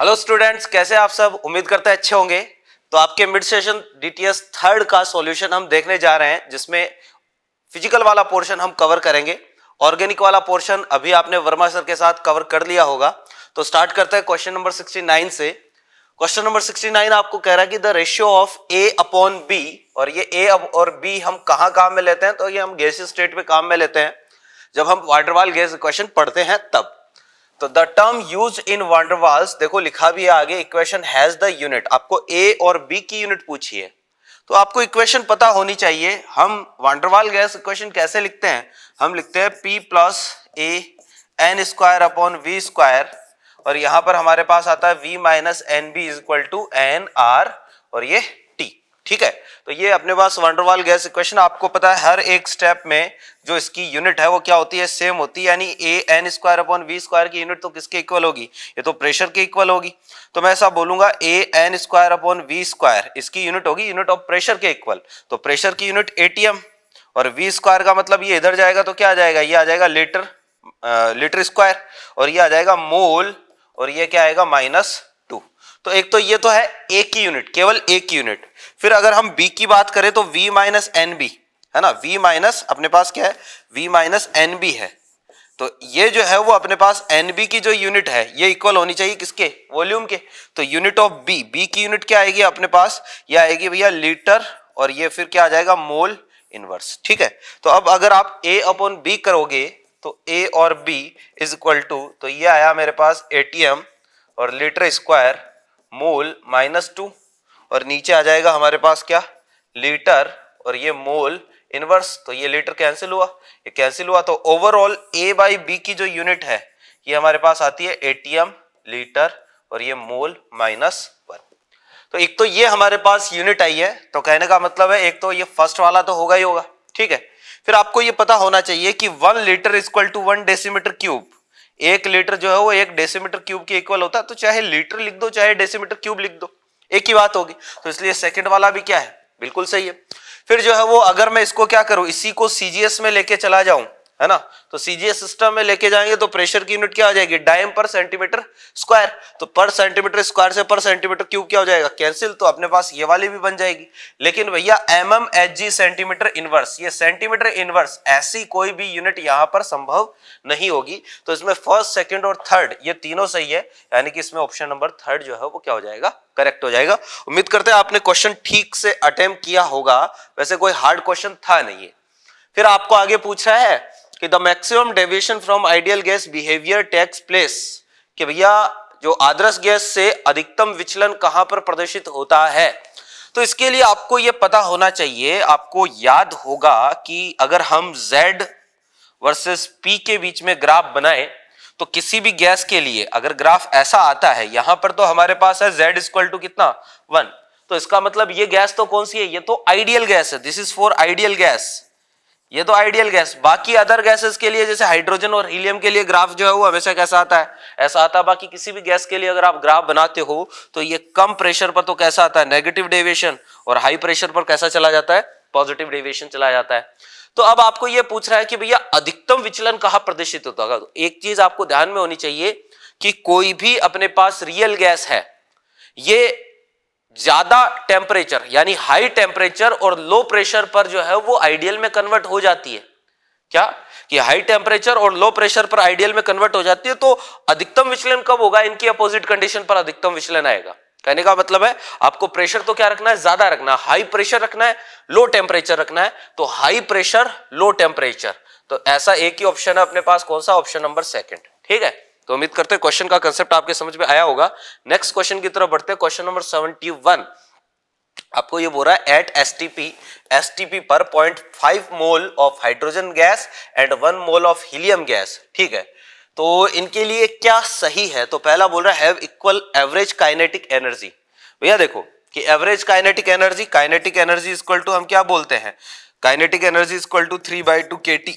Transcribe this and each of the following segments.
Hello students कैसे आप सब उम्मीद करते हैं अच्छे होंगे तो आपके मिड सेशन डीटीएस थर्ड का सॉल्यूशन हम देखने जा रहे हैं जिसमें फिजिकल वाला पोर्शन हम कवर करेंगे ऑर्गेनिक वाला पोर्शन अभी आपने वर्मा सर के साथ कवर कर लिया होगा तो स्टार्ट करते हैं क्वेश्चन नंबर 69 से क्वेश्चन नंबर 69 आपको कह रहा है कि the ratio of A upon B और ये ए और बी हम कहाँ काम में लेते हैं तो ये हम गैस स्टेट में काम में लेते हैं जब हम वाटरवाल गैस क्वेश्चन पढ़ते हैं तब तो the term use in van der Waals देखो लिखा भी है आगे इक्वेशन हैज द यूनिट आपको ए और बी की यूनिट पूछी है तो आपको इक्वेशन पता होनी चाहिए हम वांडरवाल गैस इक्वेशन कैसे लिखते हैं हम लिखते हैं P plus A N square upon V square और यहां पर हमारे पास आता है V minus N B is equal to N R और ये ठीक है तो ये अपने पास वंडरवाल गैस इक्वेशन आपको पता है हर एक स्टेप में जो इसकी यूनिट है वो क्या होती है सेम होती है यानी A N square upon V square की यूनिट तो किसके इक्वल होगी ये तो प्रेशर के इक्वल होगी तो मैं ऐसा बोलूंगा A N square upon V square इसकी यूनिट होगी यूनिट ऑफ प्रेशर के इक्वल तो प्रेशर की यूनिट एम और वी स्क्वायर का मतलब ये इधर जाएगा तो क्या आ जाएगा ये आ जाएगा लीटर लीटर स्क्वायर और ये आ जाएगा मोल और ये क्या आएगा माइनस टू तो एक तो ये तो है एक की यूनिट केवल एक की यूनिट फिर अगर हम बी की बात करें तो वी माइनस एन बी है ना वी माइनस अपने पास क्या है वी माइनस एन बी है तो ये जो है वो अपने पास एन बी की जो यूनिट है ये इक्वल होनी चाहिए किसके वॉल्यूम के तो यूनिट ऑफ बी बी की यूनिट क्या आएगी अपने पास ये आएगी भैया लीटर और ये फिर क्या आ जाएगा मोल इनवर्स ठीक है तो अब अगर आप ए अपॉन बी करोगे तो ए और बी इज इक्वल टू तो ये आया मेरे पास एटीएम और litre square mole minus two और नीचे आ जाएगा हमारे पास क्या लीटर और ये मोल इनवर्स तो ये लीटर कैंसिल हुआ ये कैंसिल हुआ तो ओवरऑल ए बाई बी की जो यूनिट है ये हमारे पास आती है एटीएम लीटर और ये मोल माइनस वन तो एक तो ये हमारे पास यूनिट आई है तो कहने का मतलब है एक तो ये फर्स्ट वाला तो होगा ही होगा ठीक है फिर आपको ये पता होना चाहिए कि one litre equal to one decimetre cube एक लीटर जो है वो एक डेसीमीटर क्यूब के इक्वल होता है तो चाहे लीटर लिख दो चाहे डेसीमीटर क्यूब लिख दो एक ही बात होगी तो इसलिए सेकंड वाला भी क्या है बिल्कुल सही है फिर जो है वो अगर मैं इसको क्या करूं इसी को सीजीएस में लेके चला जाऊं है ना तो सीजीएस सिस्टम में लेके जाएंगे तो प्रेशर की यूनिट क्या हो जाएगी डायम पर सेंटीमीटर स्क्वायर तो पर सेंटीमीटर स्क्वायर से पर सेंटीमीटर क्यूब क्या हो जाएगा कैंसिल तो अपने पास ये वाली भी बन जाएगी लेकिन भैया M M H G centimetre inverse ये सेंटीमीटर इनवर्स ऐसी कोई भी यूनिट यहाँ पर संभव नहीं होगी तो इसमें फर्स्ट सेकेंड और थर्ड ये तीनों सही है यानी कि इसमें ऑप्शन नंबर थर्ड जो है वो क्या हो जाएगा करेक्ट हो जाएगा उम्मीद करते हैं आपने क्वेश्चन ठीक से अटेम्प्ट किया होगा वैसे कोई हार्ड क्वेश्चन था नहीं है फिर आपको आगे पूछा है कि the maximum deviation from ideal gas behaviour takes place कि भैया जो आदर्श गैस से अधिकतम विचलन कहां पर प्रदर्शित होता है तो इसके लिए आपको यह पता होना चाहिए आपको याद होगा कि अगर हम जेड वर्सेस पी के बीच में ग्राफ बनाएं तो किसी भी गैस के लिए अगर ग्राफ ऐसा आता है यहां पर तो हमारे पास है जेड इक्वल टू कितना वन तो इसका मतलब ये गैस तो कौन सी है ये तो आइडियल गैस है this is for ideal gas ये तो आइडियल गैस बाकी अदर गैसेस के लिए जैसे हाइड्रोजन और हीलियम के लिए ग्राफ जो है वो हमेशा कैसा आता है ऐसा आता है बाकी किसी भी गैस के लिए अगर आप ग्राफ बनाते हो तो ये कम प्रेशर पर तो कैसा आता है नेगेटिव डेविएशन और हाई प्रेशर पर कैसा चला जाता है पॉजिटिव डेविएशन चला जाता है तो अब आपको यह पूछ रहा है कि भैया अधिकतम विचलन कहां प्रदर्शित होता है तो एक चीज आपको ध्यान में होनी चाहिए कि कोई भी अपने पास रियल गैस है ये ज्यादा टेम्परेचर यानी हाई टेम्परेचर और लो प्रेशर पर जो है वो आइडियल में कन्वर्ट हो जाती है क्या कि हाई टेम्परेचर और लो प्रेशर पर आइडियल में कन्वर्ट हो जाती है तो अधिकतम विचलन कब होगा इनकी अपोजिट कंडीशन पर अधिकतम विचलन आएगा कहने का मतलब है आपको प्रेशर तो क्या रखना है ज्यादा रखना है हाई प्रेशर रखना है लो टेम्परेचर रखना है तो हाई प्रेशर लो टेम्परेचर तो ऐसा एक ही ऑप्शन है अपने पास कौन सा ऑप्शन नंबर सेकंड ठीक है तो उम्मीद करते हैं क्वेश्चन का कंसेप्ट आपके समझ में आया होगा नेक्स्ट क्वेश्चन की तरफ बढ़ते हैं क्वेश्चन नंबर सेवेंटी वन आपको ये बोल रहा है at S T P S T P पर point five mole of hydrogen gas and one mole of helium gas ठीक है तो इनके लिए क्या सही है तो पहला बोल रहा है have equal average kinetic energy भैया देखो कि average kinetic energy kinetic energy equal to हम क्या बोलते हैं kinetic energy equal to three by two K T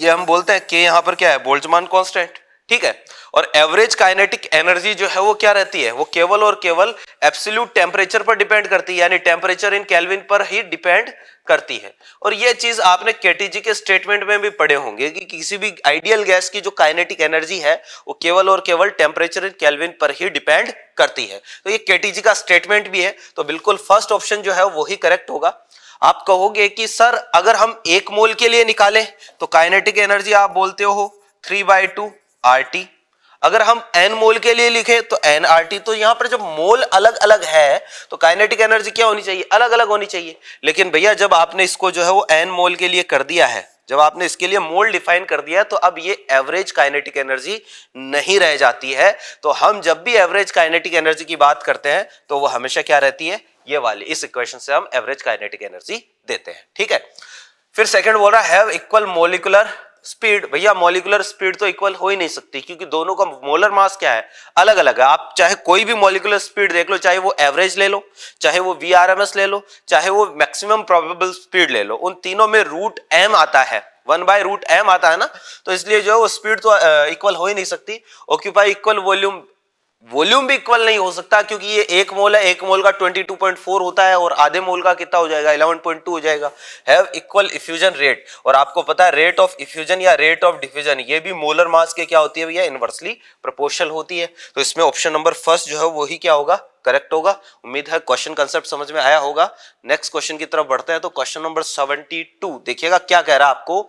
ये हम बोलते हैं के यहां पर क्या है बोल्टमान कॉन्स्टेंट ठीक है और एवरेज काइनेटिक एनर्जी जो है वो क्या रहती है वो केवल और केवल एब्सोल्यूट टेम्परेचर पर डिपेंड करती है यानी टेम्परेचर इन कैलविन पर ही डिपेंड करती है और यह चीज आपने केटीजी के स्टेटमेंट में भी पढ़े होंगे कि किसी भी आइडियल गैस की जो काइनेटिक एनर्जी है वो केवल और केवल टेम्परेचर इन कैलविन पर ही डिपेंड करती है तो ये केटीजी का स्टेटमेंट भी है तो बिल्कुल फर्स्ट ऑप्शन जो है वो ही करेक्ट होगा आप कहोगे कि सर अगर हम एक मोल के लिए निकालें तो काइनेटिक एनर्जी आप बोलते हो three by two R T अगर हम एन मोल के लिए लिखे तो एन आर टी तो यहां पर जब मोल अलग अलग है तो काइनेटिक एनर्जी क्या होनी चाहिए अलग अलग होनी चाहिए लेकिन भैया जब आपने इसको जो है वो एन मोल के लिए कर दिया है जब आपने इसके लिए मोल डिफाइन कर दिया है तो अब ये एवरेज काइनेटिक एनर्जी नहीं रह जाती है तो हम जब भी एवरेज काइनेटिक एनर्जी की बात करते हैं तो वो हमेशा क्या रहती है ये वाली इस इक्वेशन से हम एवरेज काइनेटिक एनर्जी देते हैं ठीक है फिर सेकंड बोल रहा है इक्वल मोलिकुलर स्पीड भैया मॉलिकुलर स्पीड तो इक्वल हो ही नहीं सकती क्योंकि दोनों का मोलर मास क्या है अलग अलग है आप चाहे कोई भी मॉलिकुलर स्पीड देख लो चाहे वो एवरेज ले लो चाहे वो वी ले लो चाहे वो मैक्सिमम प्रोबेबल स्पीड ले लो उन तीनों में रूट एम आता है वन बाय रूट एम आता है ना तो इसलिए जो है वो स्पीड तो इक्वल हो ही नहीं सकती ऑक्यूपाई इक्वल वॉल्यूम वॉल्यूम भी इक्वल नहीं हो सकता क्योंकि ये एक मोल है एक मोल का 22.4 होता है और आधे मोल का कितना हो जाएगा 11.2 हो जाएगा हैव इक्वल इफ्यूजन रेट और आपको पता है रेट ऑफ इफ्यूजन या रेट ऑफ डिफ्यूजन ये भी मोलर मास के क्या होती है भैया इन्वर्सली प्रोपोर्शनल होती है तो इसमें ऑप्शन नंबर फर्स्ट जो है वो ही क्या होगा करेक्ट होगा उम्मीद है क्वेश्चन कंसेप्ट समझ में आया होगा नेक्स्ट क्वेश्चन की तरफ बढ़ते हैं तो क्वेश्चन नंबर सेवेंटी देखिएगा क्या कह रहा है आपको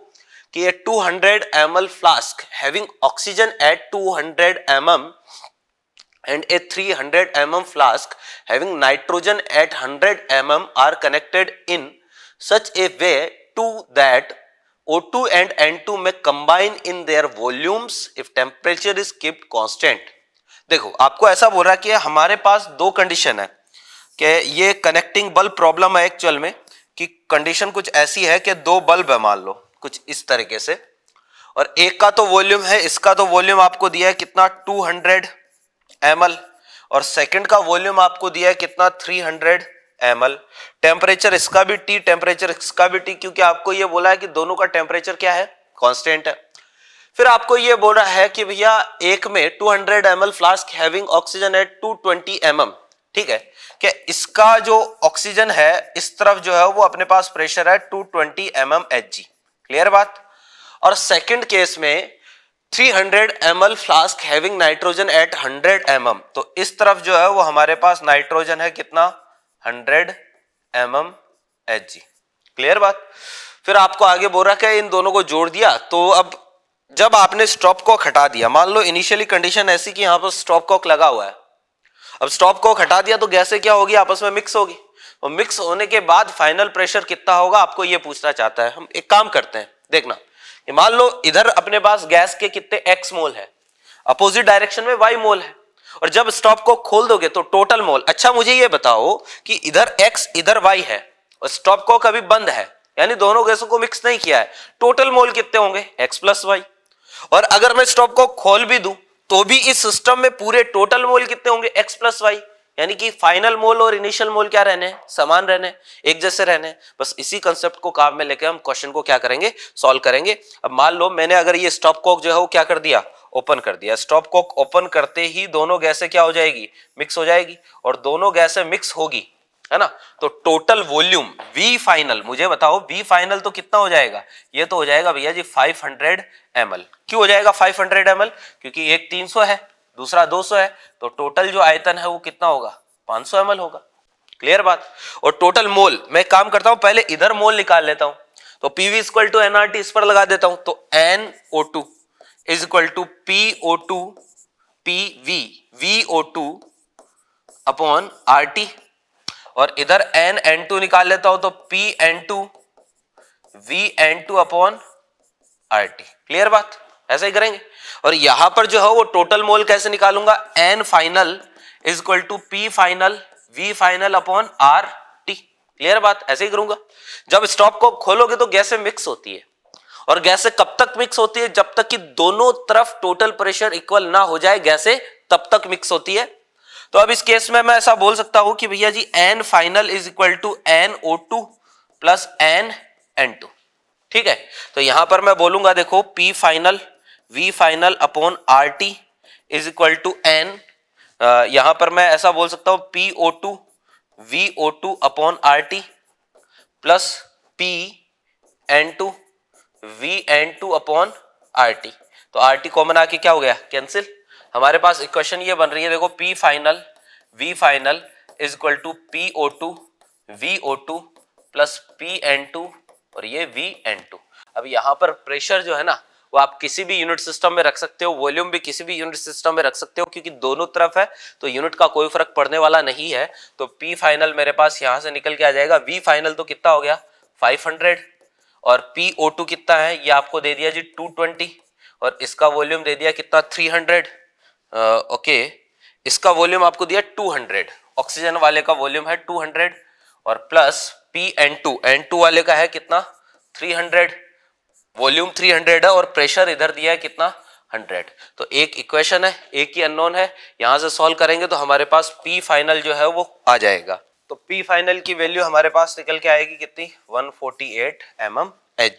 कि ये 200 ml flask having oxygen at 200 mm and a 300 mm flask having nitrogen at 100 mm are connected in such a way to that O2 and N2 may combine in their volumes if temperature is kept constant. देखो आपको ऐसा बोल रहा कि हमारे पास दो condition है कि ये कनेक्टिंग बल्ब प्रॉब्लम है एक्चुअल में कि कंडीशन कुछ ऐसी है कि दो बल्ब है मान लो कुछ इस तरीके से और एक का तो वॉल्यूम है इसका तो वॉल्यूम आपको दिया है कितना 200 एम और सेकंड का वॉल्यूम आपको दिया है कितना 300 हंड्रेड एम टेम्परेचर इसका भी टी टेम्परेचर इसका भी टी क्योंकि आपको ये बोला है कि दोनों का टेम्परेचर क्या है कॉन्स्टेंट है फिर आपको ये बोल रहा है कि भैया एक में 200 hundred M flask having oxygen at 220 twenty ठीक है कि इसका जो ऑक्सीजन है इस तरफ जो है वो अपने पास प्रेशर है 220 ट्वेंटी mm क्लियर बात और सेकंड केस में 300 L flask having nitrogen at 100 mm तो इस तरफ जो है वो हमारे पास नाइट्रोजन है कितना 100 एच जी क्लियर बात फिर आपको आगे बोल रहा है इन दोनों को जोड़ दिया तो अब जब आपने स्टॉप कॉक हटा दिया मान लो इनिशियली कंडीशन ऐसी कि यहां पर स्टॉप कॉक लगा हुआ है अब स्टॉप कॉक हटा दिया तो गैसे क्या होगी आपस में मिक्स होगी और मिक्स होने के बाद फाइनल प्रेशर कितना होगा आपको यह पूछना चाहता है हम एक काम करते हैं देखना मान लो इधर अपने पास गैस के कितने एक्स मोल है अपोजिट डायरेक्शन में वाई मोल है और जब स्टॉप को खोल दोगे तो टोटल मोल अच्छा मुझे ये बताओ कि इधर एक्स इधर वाई है और स्टॉप को कभी बंद है यानी दोनों गैसों को मिक्स नहीं किया है टोटल मोल कितने होंगे एक्स प्लस वाई और अगर मैं स्टॉप को खोल भी दू तो भी इस सिस्टम में पूरे टोटल मोल कितने होंगे एक्स प्लस वाई यानी कि फाइनल मोल और इनिशियल मोल क्या रहने हैं समान रहने एक जैसे रहने बस इसी कंसेप्ट को काम में लेकर हम क्वेश्चन को क्या करेंगे सॉल्व करेंगे अब मान लो मैंने अगर ये स्टॉप कॉक जो है वो क्या कर दिया ओपन कर दिया स्टॉप कॉक ओपन करते ही दोनों गैसें क्या हो जाएगी मिक्स हो जाएगी और दोनों गैसें मिक्स होगी है ना तो टोटल वॉल्यूम वी फाइनल मुझे बताओ वी फाइनल तो कितना हो जाएगा ये तो हो जाएगा भैया जी 500 ml क्यों हो जाएगा 500 ml क्योंकि एक 300 है दूसरा 200 है तो टोटल जो आयतन है वो कितना होगा 500 सौ होगा क्लियर बात और टोटल मोल मैं काम करता हूं पहले इधर मोल निकाल लेता हूं तो पीवी इक्वल टू एन इस पर लगा देता हूं तो N O two is equal to P O two P V V O two upon R T और इधर एन एन टू निकाल लेता हूं तो P N two V N two upon R T clear बात ऐसा ही करेंगे और यहां पर जो है वो टोटल मोल कैसे निकालूंगा N final is equal to P final V final upon R T clear बात ऐसे ही करूंगा जब स्टॉप को खोलोगे तो गैसें मिक्स होती है और गैसें कब तक मिक्स होती है जब तक कि दोनों तरफ टोटल प्रेशर इक्वल ना हो जाए गैसें तब तक मिक्स होती है तो अब इस केस में मैं ऐसा बोल सकता हूं कि भैया जी N final is equal to N O two plus N N two ठीक है तो यहां पर मैं बोलूंगा देखो P final V final upon R T is equal to N यहां पर मैं ऐसा बोल सकता हूं P O two V O two upon R T plus P N two V N two upon R T तो आर टी कॉमन आके क्या हो गया कैंसिल हमारे पास इक्वेशन ये बन रही है देखो P final V final is equal to P O two V O two plus P N two और ये वी एन टू अब यहां पर प्रेशर जो है ना वो आप किसी भी यूनिट सिस्टम में रख सकते हो वॉल्यूम भी किसी भी यूनिट सिस्टम में रख सकते हो क्योंकि दोनों तरफ है तो यूनिट का कोई फर्क पड़ने वाला नहीं है तो पी फाइनल मेरे पास यहाँ से निकल के आ जाएगा वी फाइनल तो कितना हो गया 500 और पी ओ टू कितना है ये आपको दे दिया जी टू और इसका वॉल्यूम दे दिया कितना हंड्रेड ओके इसका वॉल्यूम आपको दिया टू ऑक्सीजन वाले का वॉल्यूम है टू और plus P N two N two वाले का है कितना 300 वॉल्यूम 300 है और प्रेशर इधर दिया है कितना 100 तो एक इक्वेशन है एक ही अननोन है यहां से सॉल्व करेंगे तो हमारे पास पी फाइनल जो है वो आ जाएगा तो पी फाइनल की वैल्यू हमारे पास निकल के आएगी कितनी 148 फोर्टी mm एट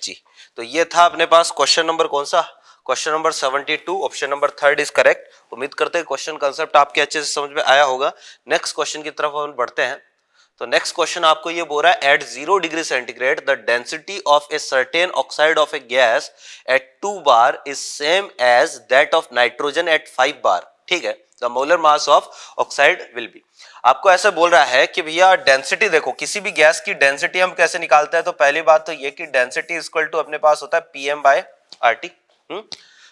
तो ये था अपने पास क्वेश्चन नंबर कौन सा question number 72 option number third is correct उम्मीद करते हैं क्वेश्चन कंसेप्ट आपके अच्छे से समझ में आया होगा नेक्स्ट क्वेश्चन की तरफ हम बढ़ते हैं तो नेक्स्ट क्वेश्चन आपको ये बोल रहा है at zero degree centigrade the density of a certain oxide of a gas at two bar is same as that of nitrogen at five bar ठीक है the molar mass of oxide will be आपको ऐसा बोल रहा है कि भैया density देखो किसी भी गैस की डेंसिटी हम कैसे निकालते हैं तो पहली बात तो ये कि डेंसिटी इक्वल टू अपने पास होता है पीएम बाय आरटी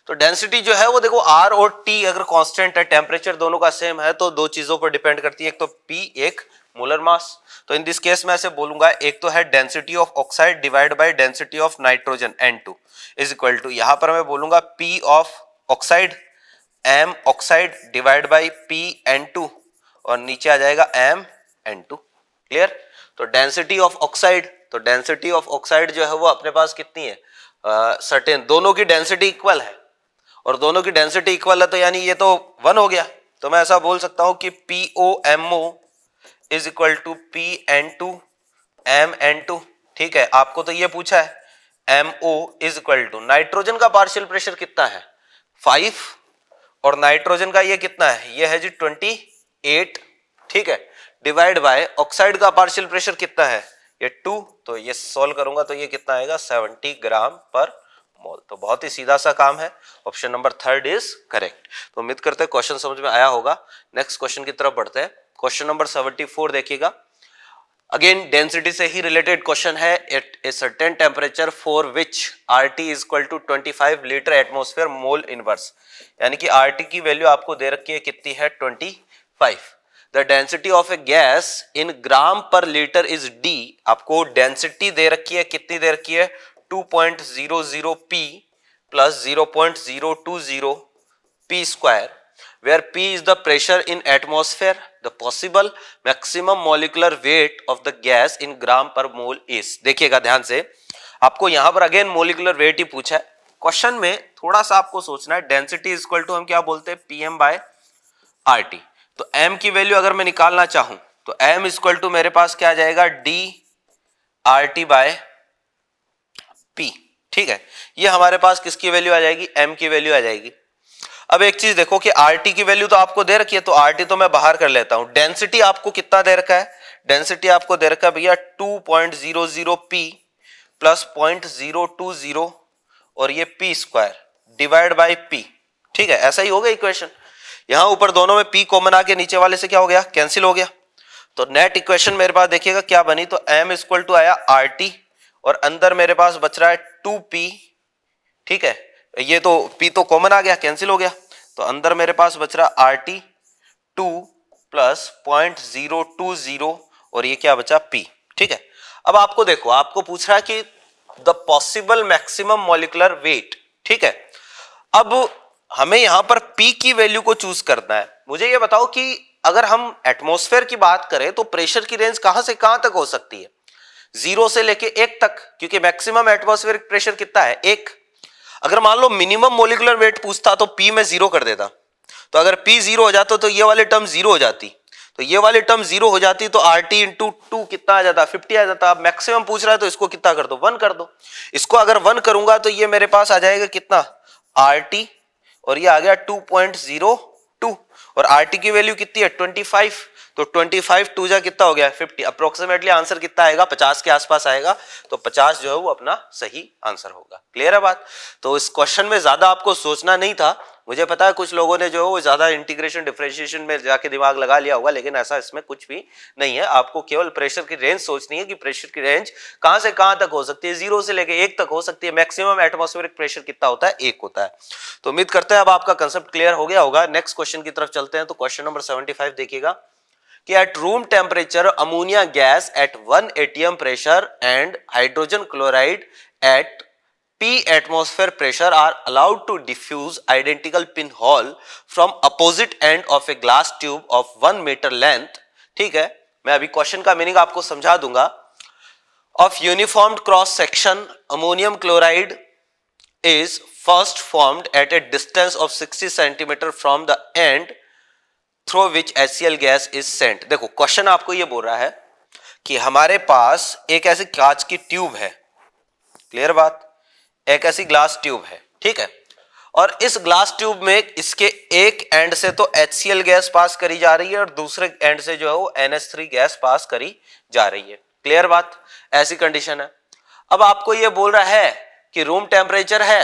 तो डेंसिटी जो है वो देखो आर और टी अगर कांस्टेंट है टेम्परेचर दोनों का सेम है तो दो चीजों पर डिपेंड करती है एक तो पी एक मोलर मास तो इन दिस केस मैं ऐसे बोलूंगा एक तो है density of oxide divide by density of nitrogen N two is equal to यहां पर मैं बोलूंगा P of oxide M oxide divide by P N two और नीचे आ जाएगा एम एन टू क्लियर तो डेंसिटी ऑफ ऑक्साइड तो डेंसिटी ऑफ ऑक्साइड जो है वो अपने पास कितनी है सर्टेन uh, दोनों की डेंसिटी इक्वल है और दोनों की डेंसिटी इक्वल है तो यानी ये तो वन हो गया तो मैं ऐसा बोल सकता हूं कि P O M O is equal to P N two M N two ठीक है आपको तो ये पूछा है M O is equal to nitrogen का पार्शियल प्रेशर कितना है फाइव और नाइट्रोजन का ये कितना है ये है जी ट्वेंटी एट ठीक है डिवाइड बाय ऑक्साइड का पार्शियल प्रेशर कितना है ये टू तो ये सोल्व करूंगा तो ये कितना आएगा सेवेंटी ग्राम पर मोल तो बहुत ही सीधा सा काम है option number third is correct तो उम्मीद करते हैं क्वेश्चन समझ में आया होगा नेक्स्ट क्वेश्चन की तरफ बढ़ते हैं क्वेश्चन नंबर सेवेंटी फोर देखिएगा अगेन डेंसिटी से ही रिलेटेड क्वेश्चन है at a certain temperature for which R T is equal to twenty five litre atmosphere mole inverse यानी कि आर टी की वैल्यू आपको दे रखी है कितनी है twenty five the density of a gas in gram per litre is D आपको डेंसिटी दे रखी है कितनी दे रखी है two point zero zero P plus zero zero point two zero P square where P is the pressure in atmosphere, the possible maximum molecular weight of the gas in gram per mole is. देखिएगा ध्यान से आपको यहां पर again molecular weight ही पूछा है question में थोड़ा सा आपको सोचना है डेंसिटी इज इक्वल टू हम क्या बोलते हैं P M by R T तो एम की वैल्यू अगर मैं निकालना चाहूं तो एम इक्वल टू मेरे पास क्या आ जाएगा D R T by P ठीक है ये हमारे पास किसकी वैल्यू आ जाएगी एम की वैल्यू आ जाएगी अब एक चीज देखो कि आर की वैल्यू तो आपको दे रखी है तो आर तो मैं बाहर कर लेता हूं डेंसिटी आपको कितना दे रखा है डेंसिटी आपको दे रखा है भैया two point zero zero P plus point zero two zero और ये P square divide by P ठीक है ऐसा ही होगा इक्वेशन यहां ऊपर दोनों में पी कॉमन आके नीचे वाले से क्या हो गया कैंसिल हो गया तो नेट इक्वेशन मेरे पास देखिएगा क्या बनी तो एम इक्वल टू आया आर टी और अंदर मेरे पास बच रहा है टू पी ठीक है ये तो पी तो कॉमन आ गया कैंसिल हो गया तो अंदर मेरे पास बच रहा R T two plus point zero two zero और ये क्या बचा पी ठीक है अब आपको देखो आपको पूछ रहा है कि the possible maximum molecular weight ठीक है अब हमें यहां पर पी की वैल्यू को चूज करना है मुझे ये बताओ कि अगर हम एटमोस्फेयर की बात करें तो प्रेशर की रेंज कहां से कहां तक हो सकती है जीरो से लेके एक तक क्योंकि मैक्सिमम एटमोस्फेयर प्रेशर कितना है एक अगर मान लो मिनिमम मोलिकुलर वेट पूछता तो पी में जीरो कर देता तो अगर पी जीरो हो जाता तो ये वाले टर्म जीरो हो जाती तो ये वाले टर्म जीरो हो जाती तो आर टी इंटू टू कितना आ जाता फिफ्टी आ जाता मैक्सिमम पूछ रहा है तो इसको कितना कर दो वन कर दो इसको अगर वन करूंगा तो ये मेरे पास आ जाएगा कितना आर टी और ये आ गया टू पॉइंट जीरो टू और आर टी की वैल्यू कितनी है ट्वेंटी फाइव तो 25 फाइव टू जा कितना हो गया 50 अप्रोक्सीमेटली आंसर कितना आएगा 50 के आसपास आएगा तो 50 जो है वो अपना सही आंसर होगा क्लियर है बात तो इस क्वेश्चन में ज्यादा आपको सोचना नहीं था मुझे पता है कुछ लोगों ने जो है वो ज्यादा इंटीग्रेशन डिफ्रेंशिएशन में जाके दिमाग लगा लिया होगा लेकिन ऐसा इसमें कुछ भी नहीं है आपको केवल प्रेशर की रेंज सोचनी है कि प्रेशर की रेंज कहां से कहां तक हो सकती है जीरो से लेके एक तक हो सकती है मैक्सिमम एटमोस्फेरिक प्रेशर कितना होता है एक होता है तो उम्मीद करते हैं अब आपका कंसेप्ट क्लियर हो गया होगा नेक्स्ट क्वेश्चन की तरफ चलते हैं तो क्वेश्चन नंबर सेवेंटी देखिएगा कि at room temperature ammonia gas at one ATM pressure and hydrogen chloride at P atmosphere pressure are allowed to diffuse identical pin hole from opposite end of a glass tube of one metre length ठीक है मैं अभी question का meaning आपको समझा दूंगा of uniformed cross section ammonium chloride is first formed at a distance of sixty centimetre from the end through which H gas is sent देखो question आपको ये बोल रहा है कि हमारे पास एक ऐसी कांच की ट्यूब है क्लियर बात एक ऐसी ग्लास ट्यूब है ठीक है और इस ग्लास ट्यूब में इसके एक एंड से तो एच गैस पास करी जा रही है और दूसरे एंड से जो है वो एन गैस पास करी जा रही है क्लियर बात ऐसी कंडीशन है अब आपको ये बोल रहा है कि रूम टेम्परेचर है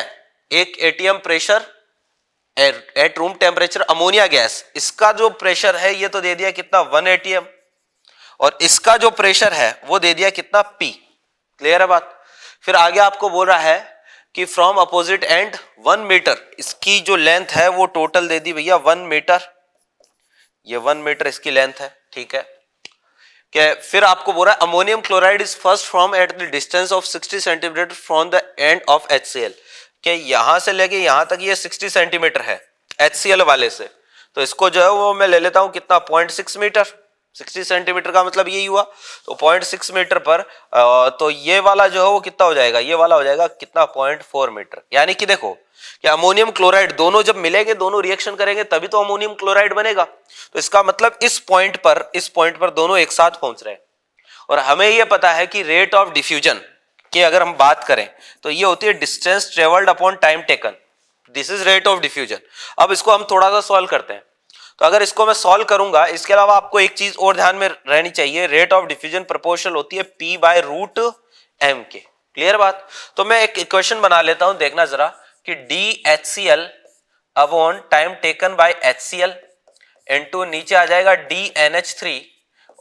एक ATM pressure at room temperature ammonia gas इसका जो प्रेशर है ये तो दे दिया कितना वन एटीएम और इसका जो प्रेशर है वो दे दिया कितना पी क्लियर है बात फिर आगे आपको बोल रहा है कि from opposite end one metre इसकी जो लेंथ है वो टोटल दे दी भैया वन मीटर ये वन मीटर इसकी लेंथ है ठीक है क्या फिर आपको बोल रहा है ammonium chloride is first from at the distance of sixty centimetre from the end of H कि यहां से लेके यहां तक ये 60 सेंटीमीटर है एच वाले से तो इसको जो है वो मैं ले लेता हूं कितना point six metre sixty centimetre का मतलब यही हुआ तो पॉइंट सिक्स मीटर पर तो ये वाला जो है वो कितना हो जाएगा ये वाला हो जाएगा कितना पॉइंट फोर मीटर यानी कि देखो कि अमोनियम क्लोराइड दोनों जब मिलेंगे दोनों रिएक्शन करेंगे तभी तो अमोनियम क्लोराइड बनेगा तो इसका मतलब इस पॉइंट पर इस पॉइंट पर दोनों एक साथ पहुंच रहे हैं और हमें यह पता है कि रेट ऑफ डिफ्यूजन की अगर हम बात करें तो ये होती है distance travelled upon time taken this is rate of diffusion अब इसको हम थोड़ा सा सॉल्व करते हैं तो अगर इसको मैं सॉल्व करूंगा इसके अलावा आपको एक चीज और ध्यान में रहनी चाहिए रेट ऑफ डिफ्यूजन प्रोपोर्शनल होती है पी बाय रूट एम के क्लियर बात तो मैं एक इक्वेशन बना लेता हूं देखना जरा कि D H C L upon time taken by H C L two नीचे आ जाएगा डी एन एच थ्री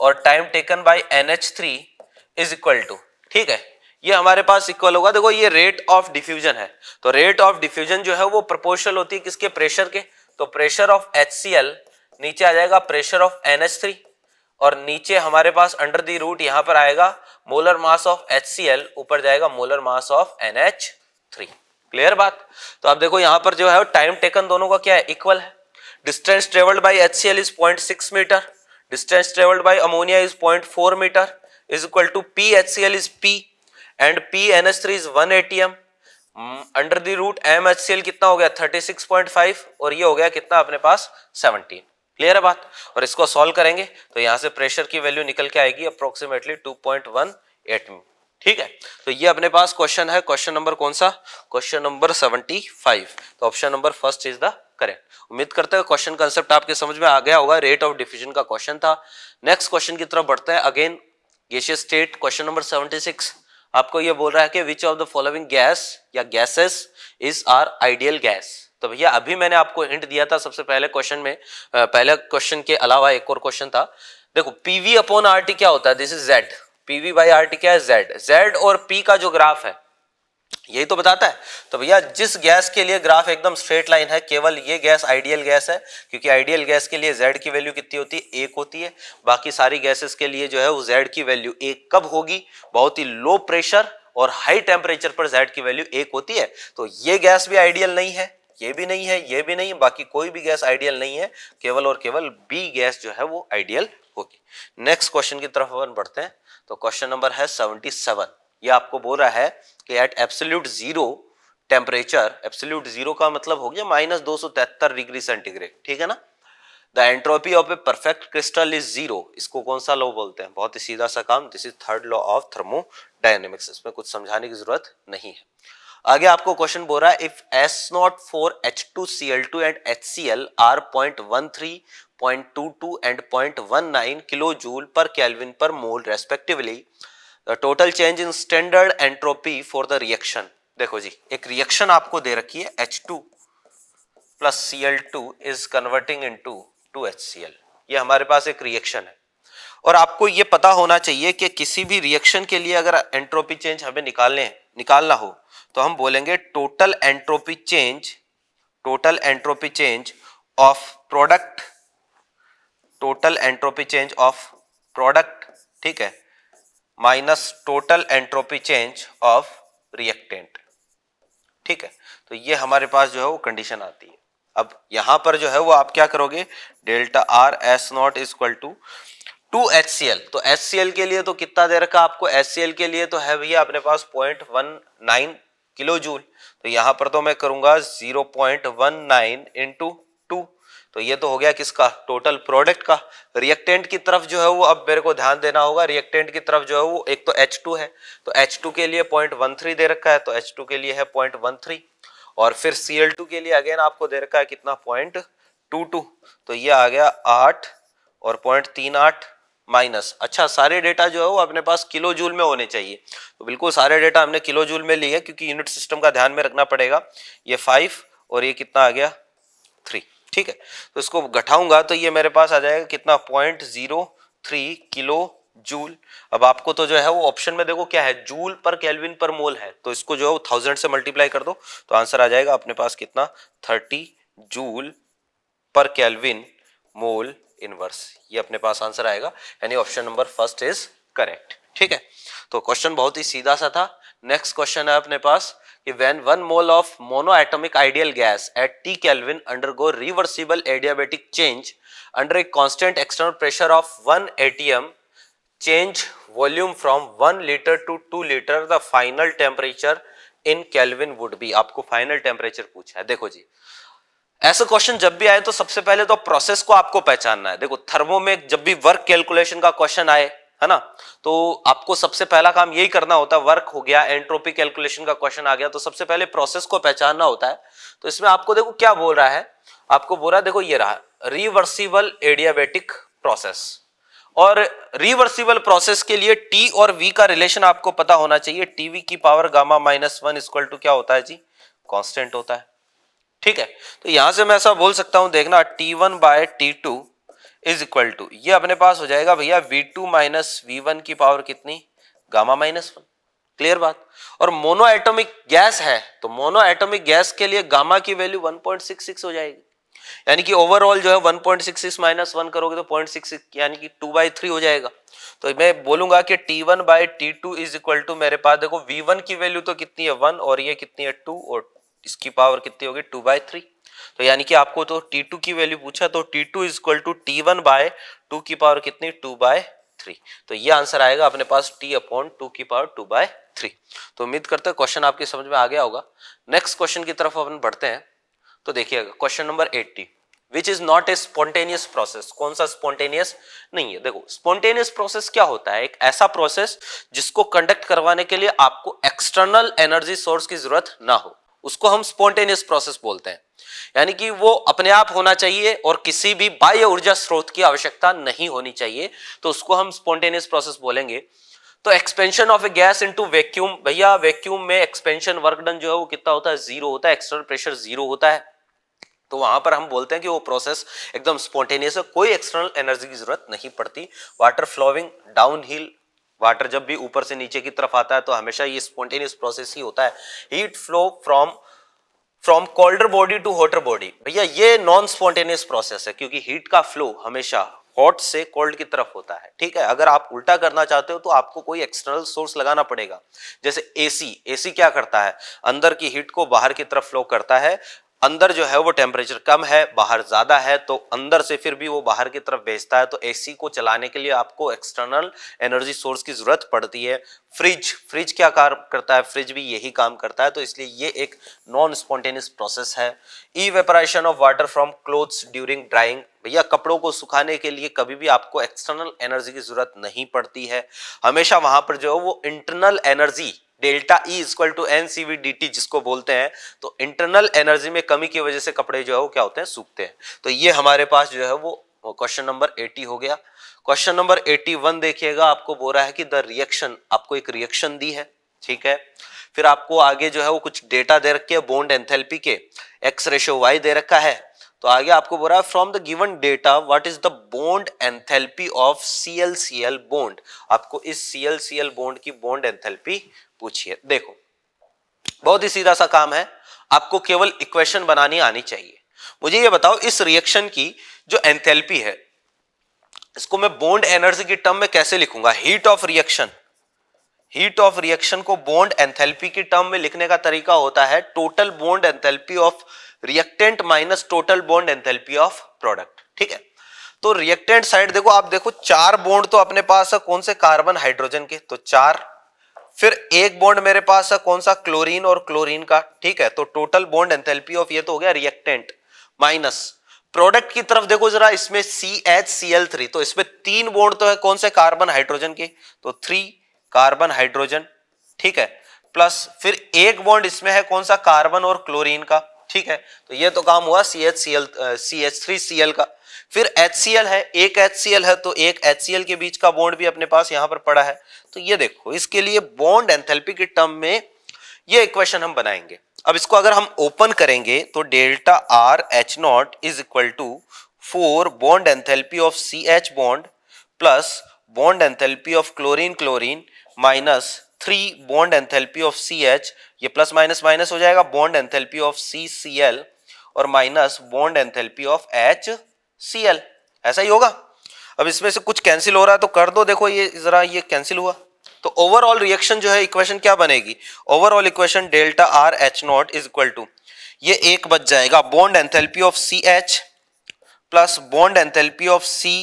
और time taken by N H three is equal to ठीक है ये हमारे पास इक्वल होगा देखो ये रेट ऑफ डिफ्यूजन है तो रेट ऑफ डिफ्यूजन जो है वो प्रोपोर्शनल होती है किसके प्रेशर के तो प्रेशर ऑफ एच नीचे आ जाएगा प्रेशर ऑफ एन और नीचे हमारे पास अंडर दी रूट यहां पर आएगा मोलर मास ऑफ एच ऊपर जाएगा molar mass of N clear बात तो अब देखो यहां पर जो है टाइम टेकन दोनों का क्या है इक्वल है distance travelled by H C L is point six metre distance travelled by ammonia is point four metre is equal to P H C L is P and P N S three is one ATM under the root M H C L कितना हो गया thirty six point five और ये हो गया कितना अपने पास seventeen clear है बात और इसको सॉल्व करेंगे तो यहां से प्रेशर की वैल्यू निकल के आएगी approximately two point one eight ठीक है तो ये अपने पास क्वेश्चन है क्वेश्चन नंबर कौन सा क्वेश्चन नंबर सेवेंटी फाइव तो option number first is the correct उम्मीद करते हैं क्वेश्चन कंसेप्ट आपके समझ में आ गया होगा रेट ऑफ डिफ्यूजन का क्वेश्चन था नेक्स्ट क्वेश्चन की तरफ बढ़ते हैं again gaseous state question number seventy six आपको ये बोल रहा है कि which of the following gas या gases is are ideal gas तो भैया अभी मैंने आपको हिंट दिया था सबसे पहले क्वेश्चन में पहले क्वेश्चन के अलावा एक और क्वेश्चन था देखो पीवी अपॉन आर क्या होता है this is Z P V by R क्या है जेड जेड और पी का जो ग्राफ है यही तो बताता है तो भैया जिस गैस के लिए ग्राफ एकदम स्ट्रेट लाइन है केवल ये गैस आइडियल गैस है क्योंकि आइडियल गैस के लिए जेड की वैल्यू कितनी होती है एक होती है बाकी सारी गैसेस के लिए जो है वो जेड की वैल्यू एक कब होगी बहुत ही लो प्रेशर और हाई टेम्परेचर पर जेड की वैल्यू एक होती है तो ये गैस भी आइडियल नहीं है ये भी नहीं है ये भी नहीं है बाकी कोई भी गैस आइडियल नहीं है केवल और केवल बी गैस जो है वो आइडियल होगी नेक्स्ट क्वेश्चन की तरफ अपन बढ़ते हैं तो क्वेश्चन नंबर है सेवनटी सेवन ये आपको बोल रहा है कि at absolute zero temperature absolute zero का मतलब हो गया माइनस दो सौ तिहत्तर डिग्री सेंटीग्रेड ठीक है ना the entropy of a perfect crystal is zero इसको कौन सा लॉ बोलते हैं बहुत ही सीधा सा काम this is third law of thermodynamics इसमें कुछ समझाने की जरूरत नहीं है आगे आपको क्वेश्चन बोल रहा है if S not for H two C L two and H C L are point one three point two two and point one nine kilo joule पर kelvin per mole respectively the total change in standard entropy for the reaction देखो जी एक reaction आपको दे रखी है H two plus C L two is converting into two H C L ये हमारे पास एक रिएक्शन है और आपको ये पता होना चाहिए कि किसी भी रिएक्शन के लिए अगर एंट्रोपी चेंज हमें निकालने निकालना हो तो हम बोलेंगे total entropy change total entropy change of product total entropy change of product ठीक है minus total entropy change of reactant ठीक है तो ये हमारे पास जो है वो कंडीशन आती है अब यहां पर जो है वो आप क्या करोगे delta R S not is equal to two H C L तो एच सी एल के लिए तो कितना दे रखा आपको एच सी एल के लिए तो है भैया अपने पास point one nine kilo joule तो यहां पर तो मैं करूंगा zero point one nine into तो ये तो हो गया किसका टोटल प्रोडक्ट का रिएक्टेंट की तरफ जो है वो अब मेरे को ध्यान देना होगा रिएक्टेंट की तरफ जो है वो एक तो H2 है तो H2 के लिए 0.13 दे रखा है तो H2 के लिए है 0.13 और फिर Cl2 के लिए अगेन आपको दे रखा है कितना पॉइंट टू टू तो ये आ गया आठ और पॉइंट तीन आठ माइनस अच्छा सारे डेटा जो है वो अपने पास किलो जूल में होने चाहिए तो बिल्कुल सारे डेटा हमने किलो जूल में लिए क्योंकि यूनिट सिस्टम का ध्यान में रखना पड़ेगा ये फाइव और ये कितना आ गया थ्री ठीक है तो इसको घटाऊंगा तो ये मेरे पास आ जाएगा कितना point zero three kilo joule अब आपको तो जो है वो ऑप्शन में देखो क्या है जूल पर कैलविन पर मोल है तो इसको जो है वो थाउजेंड से मल्टीप्लाई कर दो तो आंसर आ जाएगा अपने पास कितना थर्टी जूल पर कैलविन मोल इनवर्स ये अपने पास आंसर आएगा यानी option number first is correct ठीक है तो क्वेश्चन बहुत ही सीधा सा था नेक्स्ट क्वेश्चन है अपने पास कि when one mole of monoatomic ideal gas at T Kelvin undergo reversible adiabatic change under a constant external pressure of 1 atm, change volume from 1 liter to 2 liter, the final temperature in Kelvin would be. आपको final temperature पूछा है देखो जी ऐसे question जब भी आए तो सबसे पहले तो प्रोसेस को आपको पहचानना है देखो थर्मो में जब भी वर्क कैलकुलेशन का क्वेश्चन आए है ना तो आपको सबसे पहला काम यही करना होता है वर्क हो गया एंट्रोपी कैलकुलेशन का क्वेश्चन आ गया तो सबसे पहले प्रोसेस को पहचानना होता है तो इसमें आपको देखो क्या बोल रहा है आपको बोल रहा है देखो ये रहा रिवर्सिबल एडियाबेटिक प्रोसेस और रिवर्सिबल प्रोसेस के लिए टी और वी का रिलेशन आपको पता होना चाहिए टीवी की power gamma minus one equal to क्या होता है जी कॉन्स्टेंट होता है ठीक है तो यहां से मैं ऐसा बोल सकता हूं देखना T one by T two is equal to ये अपने पास हो जाएगा भैया V two minus V one की पावर कितनी गामा माइनस वन क्लियर बात और मोनो एटोमिक गैस है तो मोनो एटोमिक गैस के लिए गामा की वैल्यू 1.66 हो जाएगी यानी कि ओवरऑल जो है 1.66 माइनस वन करोगे तो 0.66 यानी कि 2 बाई थ्री हो जाएगा तो मैं बोलूंगा कि T1 one by T two is equal to मेरे पास देखो V1 की वैल्यू तो कितनी है वन और ये कितनी है टू और इसकी पावर कितनी होगी टू बाई थ्री तो यानी कि आपको तो टी टू की वैल्यू पूछा तो T two is equal to T one by two की पावर कितनी टू बाय थ्री तो ये आंसर आएगा अपने पास टी अपॉन टू की पावर टू बाय थ्री तो उम्मीद करते हैं क्वेश्चन आपके समझ में आ गया होगा नेक्स्ट क्वेश्चन की तरफ अपन बढ़ते हैं तो देखिएगा question number eighty which is not a spontaneous process कौन सा स्पॉन्टेनियस नहीं है देखो स्पॉन्टेनियस प्रोसेस क्या होता है एक ऐसा प्रोसेस जिसको कंडक्ट करवाने के लिए आपको एक्सटर्नल एनर्जी सोर्स की जरूरत ना हो उसको हम स्पॉन्टेनियस प्रोसेस बोलते हैं यानी कि वो अपने आप होना चाहिए और किसी भी बाह्य ऊर्जा स्रोत की आवश्यकता नहीं होनी चाहिए तो उसको हम स्पॉन्टेनियस प्रोसेस बोलेंगे तो expansion of a gas into vacuum भैया वैक्यूम में एक्सपेंशन वर्क डन जो है वो कितना होता है जीरो होता है एक्सटर्नल प्रेशर जीरो होता है तो वहां पर हम बोलते हैं कि वो प्रोसेस एकदम स्पॉन्टेनियस है कोई एक्सटर्नल एनर्जी की जरूरत नहीं पड़ती water flowing downhill water जब भी ऊपर से नीचे की तरफ आता है तो हमेशा ये स्पॉन्टेनियस प्रोसेस ही होता है heat flow from from colder body to hotter body भैया ये नॉन स्पॉन्टेनियस प्रोसेस है क्योंकि हीट का फ्लो हमेशा हॉट से कोल्ड की तरफ होता है ठीक है अगर आप उल्टा करना चाहते हो तो आपको कोई एक्सटर्नल सोर्स लगाना पड़ेगा जैसे एसी एसी क्या करता है अंदर की हीट को बाहर की तरफ फ्लो करता है अंदर जो है वो टेम्परेचर कम है बाहर ज़्यादा है तो अंदर से फिर भी वो बाहर की तरफ भेजता है तो एसी को चलाने के लिए आपको एक्सटर्नल एनर्जी सोर्स की ज़रूरत पड़ती है फ्रिज फ्रिज क्या काम करता है फ्रिज भी यही काम करता है तो इसलिए ये एक नॉन स्पॉन्टेनियस प्रोसेस है evaporation of water from clothes during drying भैया कपड़ों को सुखाने के लिए कभी भी आपको एक्सटर्नल एनर्जी की ज़रूरत नहीं पड़ती है हमेशा वहाँ पर जो है वो internal energy delta E equal to N C V D T जिसको बोलते हैं तो इंटरनल एनर्जी में कमी की वजह से कपड़े जो है वो क्या होते हैं सूखते हैं तो ये हमारे पास जो है वो क्वेश्चन नंबर एटी हो गया क्वेश्चन नंबर एटी वन देखिएगा आपको रहा है कि द रिएक्शन आपको एक रिएक्शन दी है ठीक है फिर आपको आगे जो है वो कुछ डेटा दे रखे है बोन्ड एंथेल्पी के एक्स रेशो वाई दे रखा है तो आगे आपको बोल रहा है from the given data what is the bond enthalpy of C L C L bond आपको इस सीएलसीएल बॉन्ड की बॉन्ड एंथैल्पी पूछिए देखो बहुत ही सीधा सा काम है आपको केवल इक्वेशन बनानी आनी चाहिए मुझे ये बताओ इस रिएक्शन की जो एंथैल्पी है इसको मैं बोंड एनर्जी की टर्म में कैसे लिखूंगा heat of reaction heat of reaction को बॉन्ड एंथैल्पी की टर्म में लिखने का तरीका होता है total bond enthalpy of reactant minus total bond enthalpy of product ठीक है तो रिएक्टेंट साइड देखो आप देखो चार बॉन्ड तो अपने पास है कौन से कार्बन हाइड्रोजन के तो चार फिर एक बॉन्ड मेरे पास है कौन सा क्लोरीन और क्लोरीन का ठीक है तो टोटल बॉन्ड एंथेल्पी ऑफ ये तो हो गया रिएक्टेंट माइनस प्रोडक्ट की तरफ देखो जरा इसमें C H C L three तो इसमें तीन बॉन्ड तो है कौन से कार्बन हाइड्रोजन के तो थ्री कार्बन हाइड्रोजन ठीक है प्लस फिर एक बॉन्ड इसमें है कौन सा कार्बन और क्लोरीन का ठीक है तो ये तो काम हुआ C H C L C H three C L का फिर एच सी एल है एक एच सी एल है तो एक एच सी एल के बीच का बॉन्ड भी अपने पास यहां पर पड़ा है तो ये देखो इसके लिए बॉन्ड एंथेल्पी के टर्म में ये इक्वेशन हम बनाएंगे अब इसको अगर हम ओपन करेंगे तो delta R H not is equal to four bond enthalpy of C H bond plus bond enthalpy of chlorine chlorine minus three bond enthalpy of C H ये प्लस माइनस माइनस हो जाएगा bond enthalpy of C C L और minus bond enthalpy of H C L ऐसा ही होगा अब इसमें से कुछ कैंसिल हो रहा है तो कर दो देखो ये जरा ये कैंसिल हुआ तो ओवरऑल रिएक्शन जो है इक्वेशन क्या बनेगी overall equation delta R H not is equal to ये एक बच जाएगा bond enthalpy of C H plus bond enthalpy of C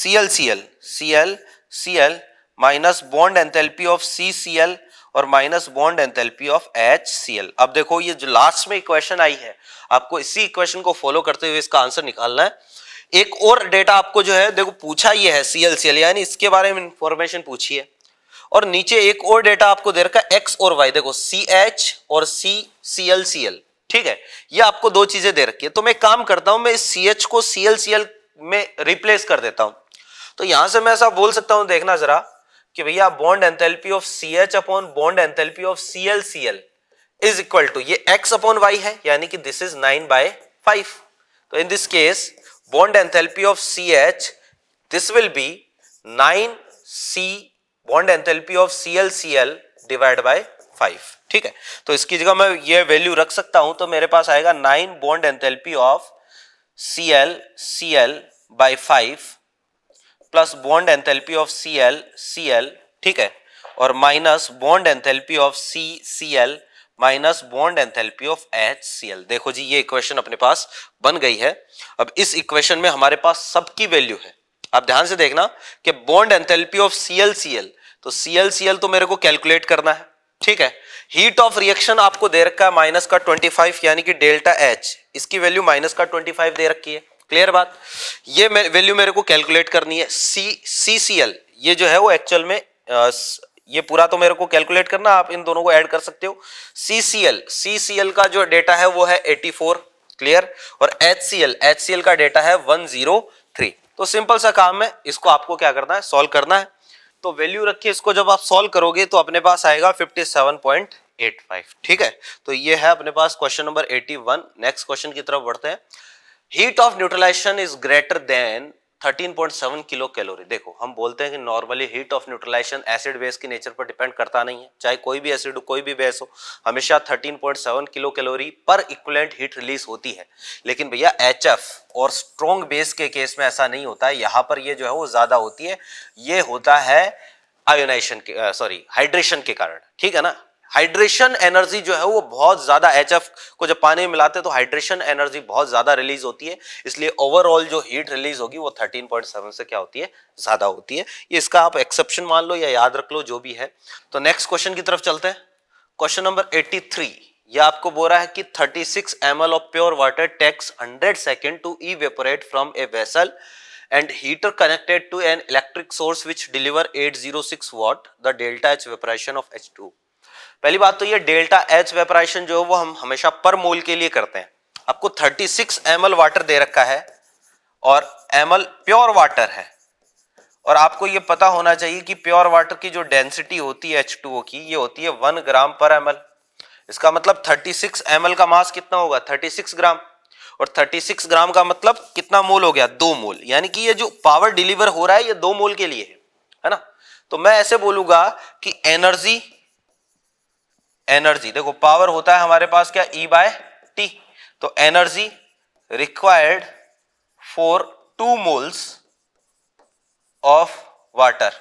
C L C L C L C L minus bond enthalpy of C C L और minus bond enthalpy of H C L अब देखो ये जो last में equation आई है आपको इसी equation को फॉलो करते हुए इसका आंसर निकालना है एक और डेटा आपको जो है देखो पूछा ये है सी एल सी एल यानी इसके बारे में इंफॉर्मेशन पूछी है और नीचे एक और डेटा आपको दे रखा है एक्स और वाई देखो सी एच और सी सी एल सी एल ठीक है ये आपको दो चीजें दे रखी है तो मैं काम करता हूं मैं इस सी एच को सी एल सी एल में रिप्लेस कर देता हूं तो यहां से मैं ऐसा बोल सकता हूं देखना जरा कि भैया bond enthalpy of C H upon bond enthalpy of C L C L is equal to ये x अपॉन वाई है यानी कि this is nine by five तो in this case bond enthalpy of C H this will be nine C bond enthalpy of C L C L divide by five ठीक है तो इसकी जगह मैं ये वैल्यू रख सकता हूं तो मेरे पास आएगा nine bond enthalpy of C L C L by five plus bond enthalpy of C L C L ठीक है और minus bond enthalpy of C C L minus bond enthalpy of H C L देखो जी ये equation अपने पास बन गई है अब इस इक्वेशन में हमारे पास सबकी वैल्यू है आप ध्यान से देखना कि bond enthalpy of C L C L तो सी एल सी एल तो मेरे को कैलकुलेट करना है ठीक है हीट ऑफ रिएक्शन आपको दे रखा है माइनस का 25 यानी कि डेल्टा एच इसकी वैल्यू माइनस का 25 दे रखी है क्लियर बात ये वैल्यू मेरे को कैलकुलेट करनी है सी सी सी एल ये जो है वो एक्चुअल में आ, ये पूरा तो मेरे को कैलकुलेट करना आप इन दोनों को ऐड कर सकते हो सी सी एल सी सी एल का जो डेटा है वो है 84 क्लियर और H C L H C L का डेटा है 103 तो सिंपल सा काम है इसको आपको क्या करना है सॉल्व करना है तो वैल्यू रखिए इसको जब आप सॉल्व करोगे तो अपने पास आएगा फिफ्टी 57.85 ठीक है तो ये है अपने पास क्वेश्चन नंबर 81 नेक्स्ट क्वेश्चन की तरफ बढ़ते हैं heat of neutralization is greater than 13.7 kilo calorie देखो हम बोलते हैं कि normally heat of neutralization acid base की नेचर पर डिपेंड करता नहीं है चाहे कोई भी एसिड हो कोई भी बेस हो हमेशा 13.7 किलो कैलोरी पर इक्वलेंट हीट रिलीज होती है लेकिन भैया एच और स्ट्रॉन्ग बेस के केस में ऐसा नहीं होता है यहाँ पर ये जो है वो ज़्यादा होती है ये होता है आयोनाइशन के सॉरी हाइड्रेशन के कारण ठीक है ना हाइड्रेशन एनर्जी जो है वो बहुत ज्यादा एच को जब पानी में मिलाते हैं तो हाइड्रेशन एनर्जी बहुत ज्यादा रिलीज होती है इसलिए ओवरऑल जो हीट रिलीज होगी वो 13.7 से क्या होती है ज्यादा होती है ये इसका आप एक्सेप्शन मान लो या याद रख लो जो भी है तो नेक्स्ट क्वेश्चन की तरफ चलते हैं क्वेश्चन नंबर एट्टी ये आपको बोल रहा है कि 36 six M of pure water takes 100 second to evaporate from a vessel and heater connected to an electric source which deliver 806 the delta H h of H two पहली बात तो ये डेल्टा एच वेपराइशन जो है वो हम हमेशा पर मोल के लिए करते हैं आपको 36 सिक्स वाटर दे रखा है और एम प्योर वाटर है और आपको ये पता होना चाहिए कि प्योर वाटर की जो डेंसिटी होती है एच की ये होती है वन ग्राम पर एम इसका मतलब 36 सिक्स का मास कितना होगा 36 ग्राम और 36 ग्राम का मतलब कितना मोल हो गया दो मोल यानी कि ये जो पावर डिलीवर हो रहा है ये दो मोल के लिए है ना तो मैं ऐसे बोलूंगा कि एनर्जी एनर्जी देखो पावर होता है हमारे पास क्या ई बाय टी तो energy required for two moles of water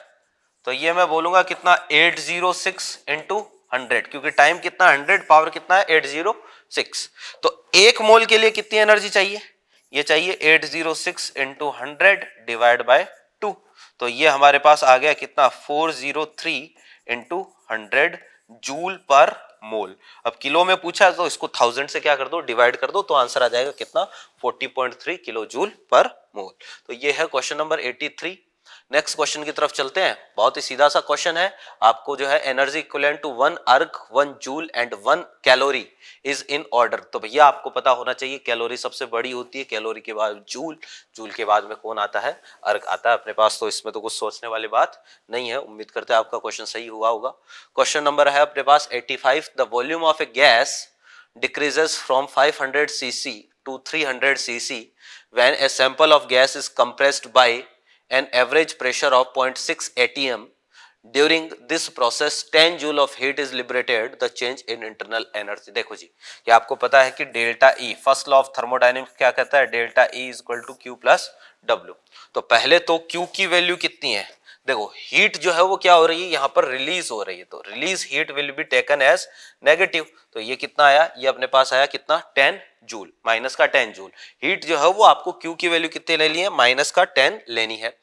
तो ये मैं बोलूंगा कितना 806 जीरो सिक्स इंटू क्योंकि टाइम कितना हंड्रेड पावर कितना है 806 तो एक मोल के लिए कितनी एनर्जी चाहिए ये चाहिए 806 zero six into hundred divide by two तो ये हमारे पास आ गया कितना 403 zero three into hundred joule per mole अब किलो में पूछा तो इसको थाउजेंड से क्या कर दो डिवाइड कर दो तो आंसर आ जाएगा कितना 40.3 किलो जूल पर मोल तो ये है क्वेश्चन नंबर 83 नेक्स्ट क्वेश्चन की तरफ चलते हैं बहुत ही सीधा सा क्वेश्चन है आपको जो है energy equivalent to one erg one joule and one calorie is in order तो भैया आपको पता होना चाहिए कैलोरी सबसे बड़ी होती है कैलोरी के बाद जूल जूल के बाद में कौन आता है अर्क आता है अपने पास तो इसमें तो कुछ सोचने वाली बात नहीं है उम्मीद करते हैं आपका क्वेश्चन सही हुआ होगा क्वेश्चन नंबर है अपने पास eighty five the volume of a gas decreases from five hundred C C to three hundred C C when a sample of gas is compressed by an average pressure of 0.6 atm during this process ten joule of heat is liberated the change in internal energy देखो जी क्या आपको पता है कि delta E first law of thermodynamics क्या कहता है delta E is equal to Q plus W तो पहले तो क्यू की वैल्यू कितनी है देखो हीट जो है वो क्या हो रही है यहाँ पर रिलीज हो रही है तो release heat will be taken as negative तो ये कितना आया ये अपने पास आया कितना टेन जूल माइनस का टेन जूल हीट जो है वो आपको क्यू की वैल्यू कितनी ले ली है माइनस का टेन लेनी है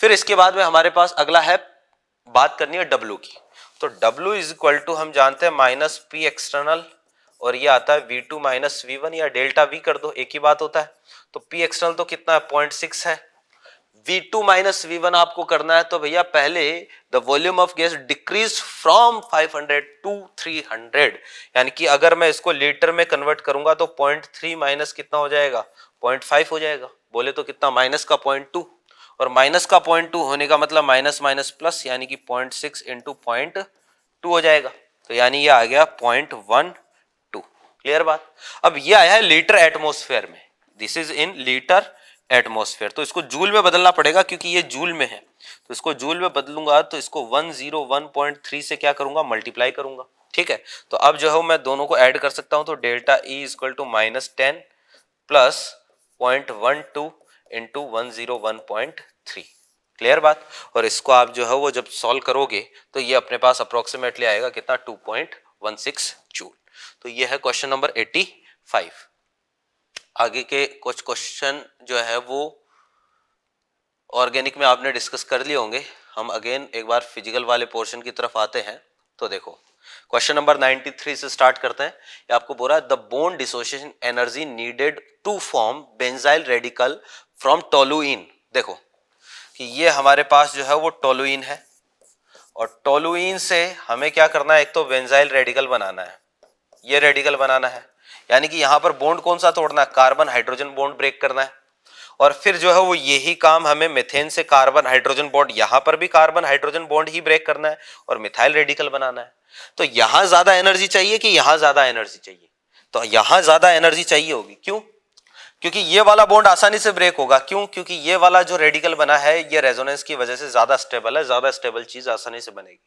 फिर इसके बाद में हमारे पास अगला है बात करनी है डब्ल्यू की तो डब्ल्यू इज इक्वल टू हम जानते हैं माइनस पी एक्सटर्नल और ये आता है V two minus V one या डेल्टा वी कर दो एक ही बात होता है तो पी एक्सटर्नल तो कितना है पॉइंट सिक्स है V2 टू माइनस वी आपको करना है तो भैया पहले the volume of gas decrease from 500 to 300 यानी कि अगर मैं इसको लीटर में कन्वर्ट करूंगा तो 0.3 थ्री माइनस कितना हो जाएगा 0.5 हो जाएगा बोले तो कितना माइनस का पॉइंट टू और माइनस का पॉइंट टू होने का मतलब माइनस माइनस प्लस यानी कि point six into point two हो जाएगा तो यानी ये आ गया पॉइंट वन टू क्लियर बात अब यह आया है लीटर एटमोस्फेयर में this is in litre atmosphere तो इसको जूल में बदलना पड़ेगा क्योंकि ये जूल में है तो इसको जूल में बदलूंगा तो इसको 101.3 से क्या करूंगा मल्टीप्लाई करूंगा ठीक है तो अब जो है मैं दोनों को ऐड कर सकता हूं तो delta E is equal to minus ten plus point one two into one zero one point three clear बात और इसको आप जो है वो जब सॉल्व करोगे तो ये अपने पास अप्रोक्सीमेटली आएगा कितना two point one six joule तो ये है क्वेश्चन नंबर एट्टी फाइव आगे के कुछ क्वेश्चन जो है वो ऑर्गेनिक में आपने डिस्कस कर लिए होंगे हम अगेन एक बार फिजिकल वाले पोर्शन की तरफ आते हैं तो देखो क्वेश्चन नंबर 93 से स्टार्ट करते हैं ये आपको बोला the bond dissociation energy needed to form benzyl radical from toluene देखो कि ये हमारे पास जो है वो टोलुइन है और टोलुइन से हमें क्या करना है एक तो बेंजाइल रेडिकल बनाना है ये रेडिकल बनाना है यानी कि यहाँ पर बॉन्ड कौन सा तोड़ना है कार्बन हाइड्रोजन बॉन्ड ब्रेक करना है और फिर जो है वो यही काम हमें मिथेन से कार्बन हाइड्रोजन बॉन्ड यहां पर भी कार्बन हाइड्रोजन बॉन्ड ही ब्रेक करना है और मिथाइल रेडिकल बनाना है तो यहाँ ज्यादा एनर्जी चाहिए कि यहां ज्यादा एनर्जी चाहिए तो यहाँ ज्यादा एनर्जी चाहिए होगी क्यों क्योंकि ये वाला बॉन्ड आसानी से ब्रेक होगा क्यों क्योंकि ये वाला जो रेडिकल बना है ये रेजोनेंस की वजह से ज्यादा स्टेबल है ज्यादा स्टेबल चीज आसानी से बनेगी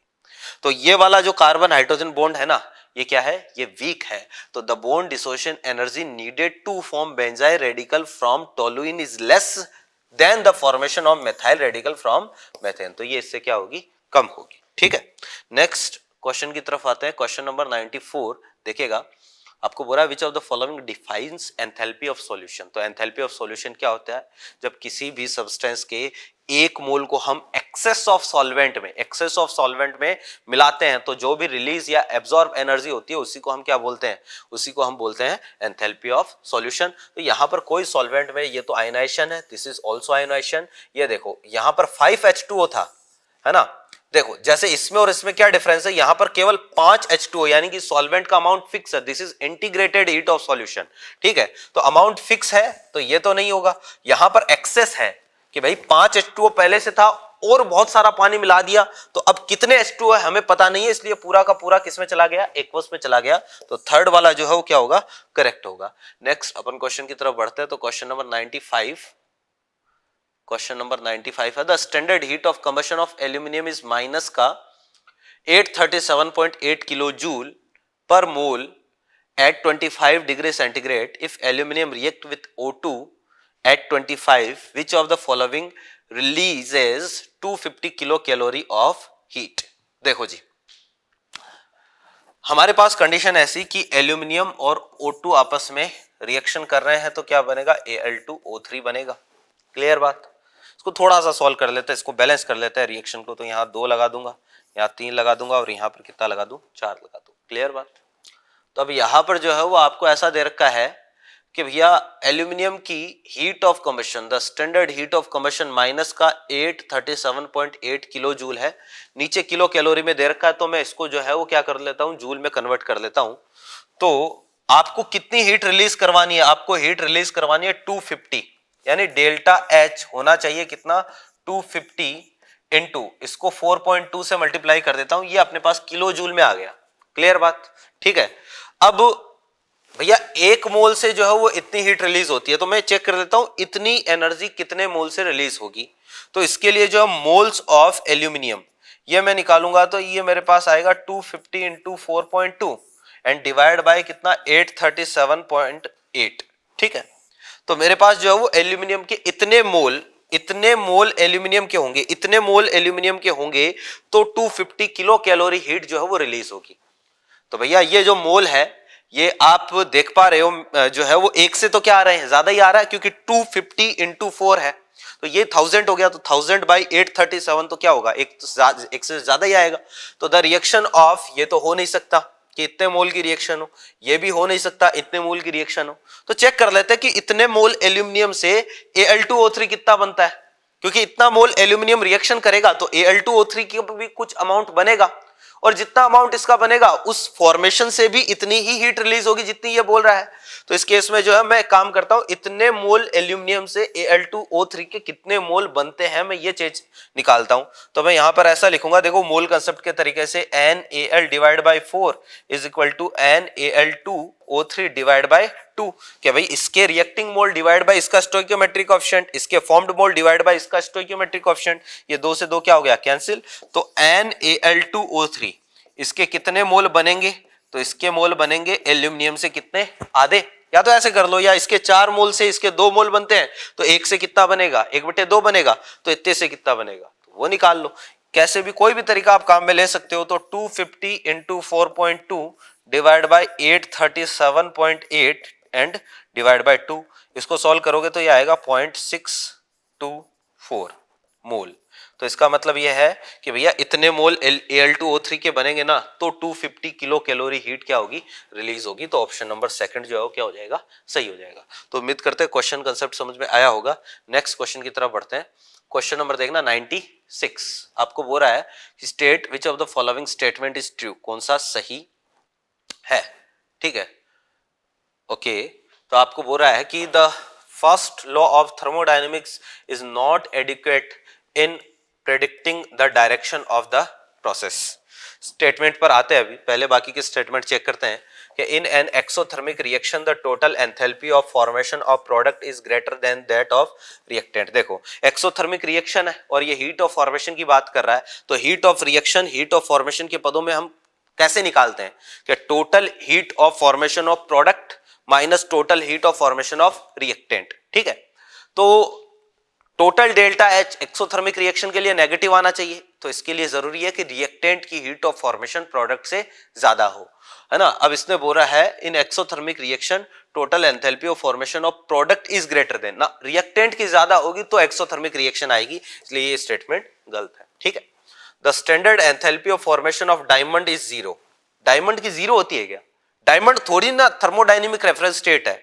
तो ये वाला जो कार्बन हाइड्रोजन बॉन्ड है ना ये क्या है ये वीक है तो the bond dissociation energy needed to form benzyl radical from toluene is less than the formation of methyl radical from methane तो ये इससे क्या होगी कम होगी ठीक है नेक्स्ट क्वेश्चन की तरफ आते हैं क्वेश्चन नंबर 94 देखिएगा आपको बोला which of the following defines enthalpy of solution तो एंथैल्पी ऑफ सॉल्यूशन क्या होता है जब किसी भी सब्सटेंस के एक मोल को हम एक्सेस ऑफ सॉल्वेंट में एक्सेस ऑफ सॉल्वेंट में मिलाते हैं तो जो भी रिलीज या एब्जॉर्ब एनर्जी होती है उसी को हम क्या बोलते हैं उसी को हम बोलते हैं एंथेल्पी ऑफ सॉल्यूशन तो यहां पर कोई सॉल्वेंट में ये तो आयनाइशन है दिस इज ऑल्सो आयनाइशन ये देखो यहां पर फाइव एच टू ओ था है ना देखो जैसे इसमें और इसमें क्या डिफरेंस है यहां पर केवल पांच एच टू यानी कि सॉल्वेंट का अमाउंट फिक्स है this is integrated heat of solution ठीक है तो अमाउंट फिक्स है तो ये तो नहीं होगा यहां पर एक्सेस है कि भाई पांच एच टू पहले से था और बहुत सारा पानी मिला दिया तो अब कितने एच टू है हमें पता नहीं है इसलिए पूरा का पूरा किस में चला गया एक्वस में चला गया तो थर्ड वाला जो है वो क्या होगा करेक्ट होगा नेक्स्ट अपन क्वेश्चन की तरफ बढ़ते हैं तो question number ninety question number 95 है the standard heat of combustion of aluminium is minus का 837.8 kilo joule per mole at 25 degree centigrade if aluminium react with O two at 25 which of the following releases 250 kilo calorie of heat देखो जी हमारे पास condition ऐसी कि aluminium और O2 आपस में reaction कर रहे हैं तो क्या बनेगा Al2O3 बनेगा क्लियर बात इसको थोड़ा सा सॉल्व कर लेते हैं इसको बैलेंस कर लेते हैं रिएक्शन को तो यहाँ दो लगा दूंगा यहाँ तीन लगा दूंगा और यहाँ पर कितना लगा दू चार लगा दू क्लियर बात तो अब यहाँ पर जो है वो आपको ऐसा दे रखा है कि भैया एल्यूमिनियम की heat of combustion the standard heat of combustion minus का 837.8 किलो जूल है नीचे किलो कैलोरी में दे रखा है तो मैं इसको जो है वो क्या कर लेता हूँ जूल में कन्वर्ट कर लेता हूँ तो आपको कितनी हीट रिलीज करवानी है आपको हीट रिलीज करवानी है 250 यानी डेल्टा एच होना चाहिए कितना 250 फिफ्टी इसको 4.2 से मल्टीप्लाई कर देता हूं ये अपने पास किलो जूल में आ गया क्लियर बात ठीक है अब भैया एक मोल से जो है वो इतनी हीट रिलीज होती है तो मैं चेक कर देता हूं इतनी एनर्जी कितने मोल से रिलीज होगी तो इसके लिए जो है मोल्स ऑफ एल्यूमिनियम ये मैं निकालूंगा तो ये मेरे पास आएगा 250 fifty into four and divide by कितना 837.8 ठीक है तो मेरे पास जो है वो एल्यूमिनियम के इतने मोल इतने मोल एल्यूमिनियम के होंगे इतने मोल एल्यूमिनियम के होंगे तो टू किलो कैलोरी हीट जो है वो रिलीज होगी तो भैया ये जो मोल है ये आप देख पा रहे हो जो है वो एक से तो क्या आ रहे हैं ज्यादा ही आ रहा है क्योंकि टू फिफ्टी इंटू फोर है तो ये थाउजेंड हो गया तो thousand by eight thirty seven तो क्या होगा एक तो एक से ज्यादा ही आएगा तो द रिएक्शन ऑफ ये तो हो नहीं सकता कि इतने मोल की रिएक्शन हो ये भी हो नहीं सकता इतने मोल की रिएक्शन हो तो चेक कर लेते हैं कि इतने मोल एल्यूमिनियम से थ्री कितना बनता है क्योंकि इतना मोल एल्यूमिनियम रिएक्शन करेगा तो A L two O three की भी कुछ अमाउंट बनेगा और जितना अमाउंट इसका बनेगा उस फॉर्मेशन से भी इतनी ही हीट रिलीज होगी जितनी ये बोल रहा है तो इस केस में जो है मैं काम करता हूं इतने मोल एल्यूमिनियम से Al2O3 के कितने मोल बनते हैं मैं ये चीज निकालता हूं तो मैं यहां पर ऐसा लिखूंगा देखो मोल कंसेप्ट के तरीके से N A L divide by four is equal to N A L two O3 three divide by two क्या भाई इसके रिएक्टिंग मोल डिवाइड बाय इसका स्टोइक्योमेट्रिक ऑप्शन इसके फॉर्म्ड मोल डिवाइड बाय इसका स्टोइक्योमेट्रिक ऑप्शन ये दो से दो क्या हो गया कैंसिल तो N A L two O three इसके कितने मोल बनेंगे तो इसके मोल बनेंगे एल्यूमिनियम से कितने आधे या तो ऐसे कर लो या इसके चार मोल से इसके दो मोल बनते हैं तो एक से कितना बनेगा एक बटे दो बनेगा तो इतने से कितना बनेगा तो वो निकाल लो कैसे भी कोई भी तरीका आप काम में ले सकते हो तो 250 fifty into four point two divide by 837.8 and divide by 2 इसको सॉल्व करोगे तो ये आएगा 0.624 मोल तो इसका मतलब यह है कि भैया इतने mole L two O three के बनेंगे ना तो 250 किलो कैलोरी हीट क्या होगी रिलीज होगी तो ऑप्शन नंबर सेकंड जो है वो क्या हो जाएगा सही हो जाएगा तो उम्मीद करते हैं क्वेश्चन कंसेप्ट समझ में आया होगा नेक्स्ट क्वेश्चन की तरफ बढ़ते हैं क्वेश्चन नंबर देखना 96 आपको बोल रहा है state which of the following statement is true कौन सा सही है ठीक है ओके तो आपको बोल रहा है कि the first law of thermodynamics is not adequate in predicting the direction of the process statement पर आते हैं अभी पहले बाकी के स्टेटमेंट चेक करते हैं कि in an exothermic reaction the total enthalpy of formation of product is greater than that of reactant देखो एक्सोथर्मिक रिएक्शन है और ये हीट ऑफ फॉर्मेशन की बात कर रहा है तो heat of reaction heat of formation के पदों में हम कैसे निकालते हैं कि total heat of formation of product minus total heat of formation of reactant ठीक है तो total delta H exothermic reaction के लिए नेगेटिव आना चाहिए तो इसके लिए जरूरी है कि रिएक्टेंट की हीट ऑफ फॉर्मेशन प्रोडक्ट से ज्यादा हो है ना अब इसने बोला है in exothermic reaction total enthalpy of formation of product is greater than ना रिएक्टेंट की ज्यादा होगी तो एक्सोथर्मिक रिएक्शन आएगी इसलिए ये स्टेटमेंट गलत है ठीक है the standard enthalpy of formation of diamond is zero diamond की जीरो होती है क्या डायमंड थोड़ी ना थर्मोडाइनेमिक रेफरेंस स्टेट है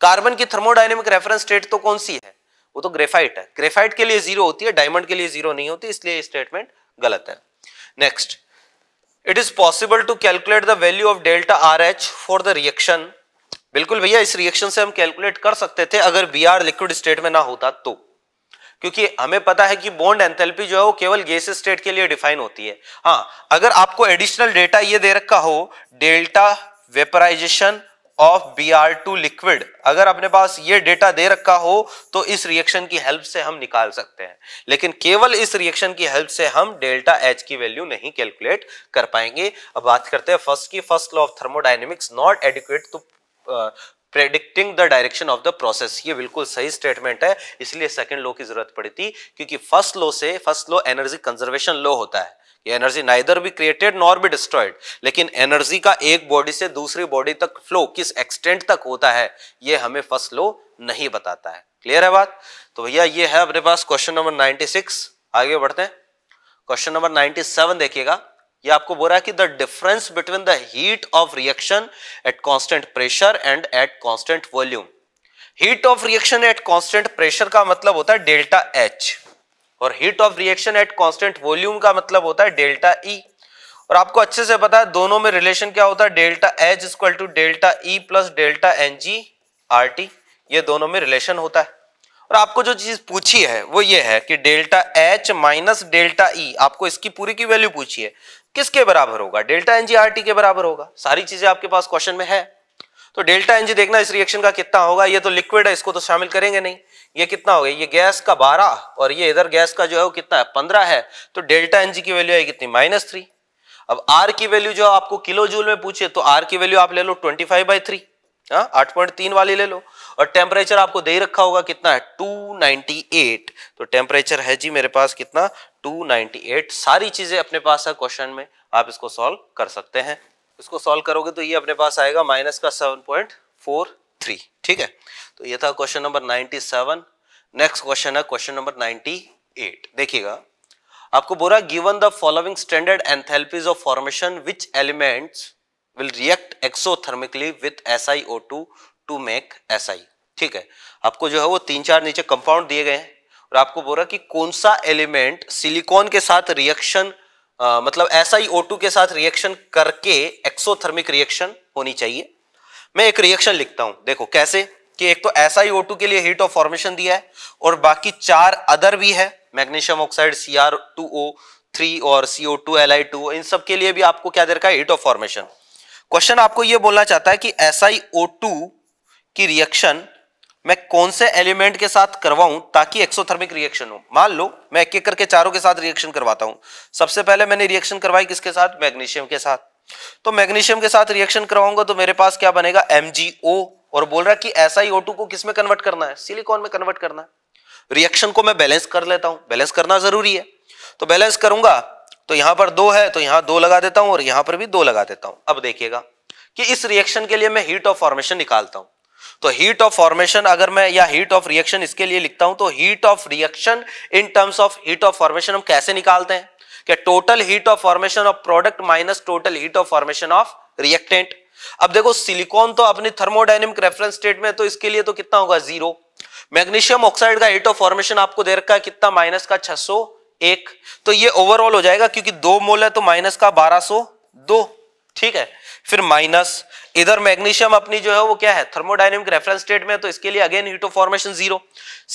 कार्बन की थर्मोडाइनेमिक रेफरेंस स्टेट तो कौन सी है वो तो ग्रेफाइट है ग्रेफाइट के लिए जीरो होती है डायमंड के लिए जीरो नहीं होती इसलिए स्टेटमेंट गलत है next it is possible to calculate the value of delta R H for the reaction बिल्कुल भैया इस रिएक्शन से हम कैलकुलेट कर सकते थे अगर बी आर लिक्विड स्टेट में ना होता तो क्योंकि हमें पता है कि बॉन्ड एंथेल्पी जो है वो केवल गैस स्टेट के लिए डिफाइन होती है हाँ अगर आपको एडिशनल डेटा ये दे रखा हो delta vaporisation of B R two liquid अगर अपने पास ये डेटा दे रखा हो तो इस रिएक्शन की हेल्प से हम निकाल सकते हैं लेकिन केवल इस रिएक्शन की हेल्प से हम डेल्टा एच की वैल्यू नहीं कैलकुलेट कर पाएंगे अब बात करते हैं फर्स्ट की first law of thermodynamics not adequate to predicting the direction of the process ये बिल्कुल सही स्टेटमेंट है इसलिए सेकेंड लो की जरूरत पड़ी थी क्योंकि फर्स्ट लो से first law energy conservation law होता है ये एनर्जी नाइदर भी क्रिएटेड नॉर भी डिस्ट्रॉयड लेकिन एनर्जी का एक बॉडी से दूसरी बॉडी तक फ्लो किस एक्सटेंट तक होता है ये हमें फर्स्ट लो नहीं बताता है क्लियर है बात तो भैया ये है अपने पास क्वेश्चन नंबर 96 आगे बढ़ते हैं क्वेश्चन नंबर 97 देखिएगा ये आपको बोल रहा है कि the difference between the heat of reaction at constant pressure and at constant volume heat of reaction at constant pressure का मतलब होता है डेल्टा एच और heat of reaction at constant volume का मतलब होता है डेल्टा ई e. और आपको अच्छे से पता है दोनों में रिलेशन क्या होता है delta H equal to delta E plus delta N G R T ये दोनों में रिलेशन होता है और आपको जो चीज पूछी है वो ये है कि delta H minus delta E आपको इसकी पूरी की वैल्यू पूछी है किसके बराबर होगा डेल्टा टी के बराबर होगा सारी चीजें आपके पास क्वेश्चन में है तो डेल्टा एनजी देखना इस रिएक्शन का कितना होगा ये तो लिक्विड है इसको तो शामिल करेंगे नहीं ये कितना होगा ये गैस का बारह और ये इधर गैस का जो है वो कितना है पंद्रह है तो डेल्टा एनजी की वैल्यू है कितनी माइनस थ्री अब आर की वैल्यू जो आपको किलो जूल में पूछे तो आर की वैल्यू आप ले लो ट्वेंटी फाइव बाई थ्री आठ पॉइंट तीन वाली ले लो और टेम्परेचर आपको दे रखा होगा कितना है 298 तो टेम्परेचर है जी मेरे पास कितना 298 सारी चीजें अपने पास है क्वेश्चन में आप इसको सॉल्व कर सकते हैं इसको सॉल्व करोगे तो ये अपने पास आएगा माइनस का 7.43 ठीक है तो ये था क्वेश्चन नंबर 97 नेक्स्ट क्वेश्चन है क्वेश्चन नंबर 98 देखिएगा आपको बोला given the following standard enthalpies of formation which elements will react exothermically with SiO2 to make S SI, ठीक है आपको जो है वो तीन चार नीचे कंपाउंड दिए गए हैं और आपको बोल बोला कि कौन सा एलिमेंट सिलिकॉन के साथ रिएक्शन मतलब एस आई के साथ रिएक्शन करके एक्सोथर्मिक रिएक्शन होनी चाहिए मैं एक रिएक्शन लिखता हूं देखो कैसे कि एक तो एस आई के लिए हीट ऑफ फॉर्मेशन दिया है और बाकी चार अदर भी है magnesium oxide C R two O three और C O two L I two इन सब के लिए भी आपको क्या दे रखा है हीट ऑफ फॉर्मेशन क्वेश्चन आपको यह बोलना चाहता है कि एस आई ओ टू कि रिएक्शन मैं कौन से एलिमेंट के साथ करवाऊं ताकि एक्सोथर्मिक रिएक्शन हो मान लो मैं एक एक करके चारों के साथ रिएक्शन करवाता हूं सबसे पहले मैंने रिएक्शन करवाई किसके साथ मैग्नीशियम के साथ तो मैग्नीशियम के साथ रिएक्शन करवाऊंगा तो मेरे पास क्या बनेगा एम और बोल रहा है कि ऐसा ही को किस में कन्वर्ट करना है सिलिकॉन में कन्वर्ट करना है रिएक्शन को मैं बैलेंस कर लेता हूं बैलेंस करना जरूरी है तो बैलेंस करूंगा तो यहां पर दो है तो यहां दो लगा देता हूं और यहां पर भी दो लगा देता हूं अब देखिएगा कि इस रिएक्शन के लिए मैं हीट ऑफ फॉर्मेशन निकालता हूं तो हीट ऑफ फॉर्मेशन अगर मैं या हीट ऑफ रिएक्शन इसके लिए लिखता हूं तो heat of reaction in terms of heat of formation हम कैसे निकालते हैं कि total heat of formation of product minus total heat of formation of reactant अब देखो सिलिकॉन तो अपनी थर्मोडाइनमिक रेफरेंस स्टेट में तो इसके लिए तो कितना होगा जीरो मैग्नीशियम ऑक्साइड का हीट ऑफ फॉर्मेशन आपको दे रखा है कितना माइनस का छह एक तो ये ओवरऑल हो जाएगा क्योंकि दो मोल है तो माइनस का बारह दो ठीक है फिर माइनस इधर मैग्नीशियम अपनी जो है वो क्या है थर्मोडाइनमिक रेफरेंस स्टेट में तो इसके लिए again heat of formation zero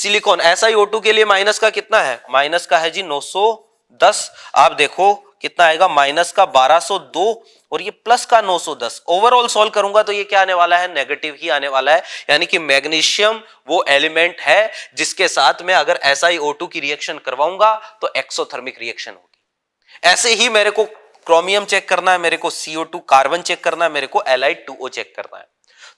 silicon ऐसा ही के लिए माइनस का कितना है माइनस का है जी 910 आप देखो कितना आएगा माइनस का 1202 और ये प्लस का 910 ओवरऑल सॉल्व करूंगा तो ये क्या आने वाला है नेगेटिव ही आने वाला है यानी कि मैग्नीशियम वो एलिमेंट है जिसके साथ में अगर एसआईओ2 की रिएक्शन करवाऊंगा तो एक्सोथर्मिक रिएक्शन होगी ऐसे ही मेरे को क्रोमियम चेक करना है मेरे को सीओ टू कार्बन चेक करना है मेरे को एलाइड टू ओ चेक करना है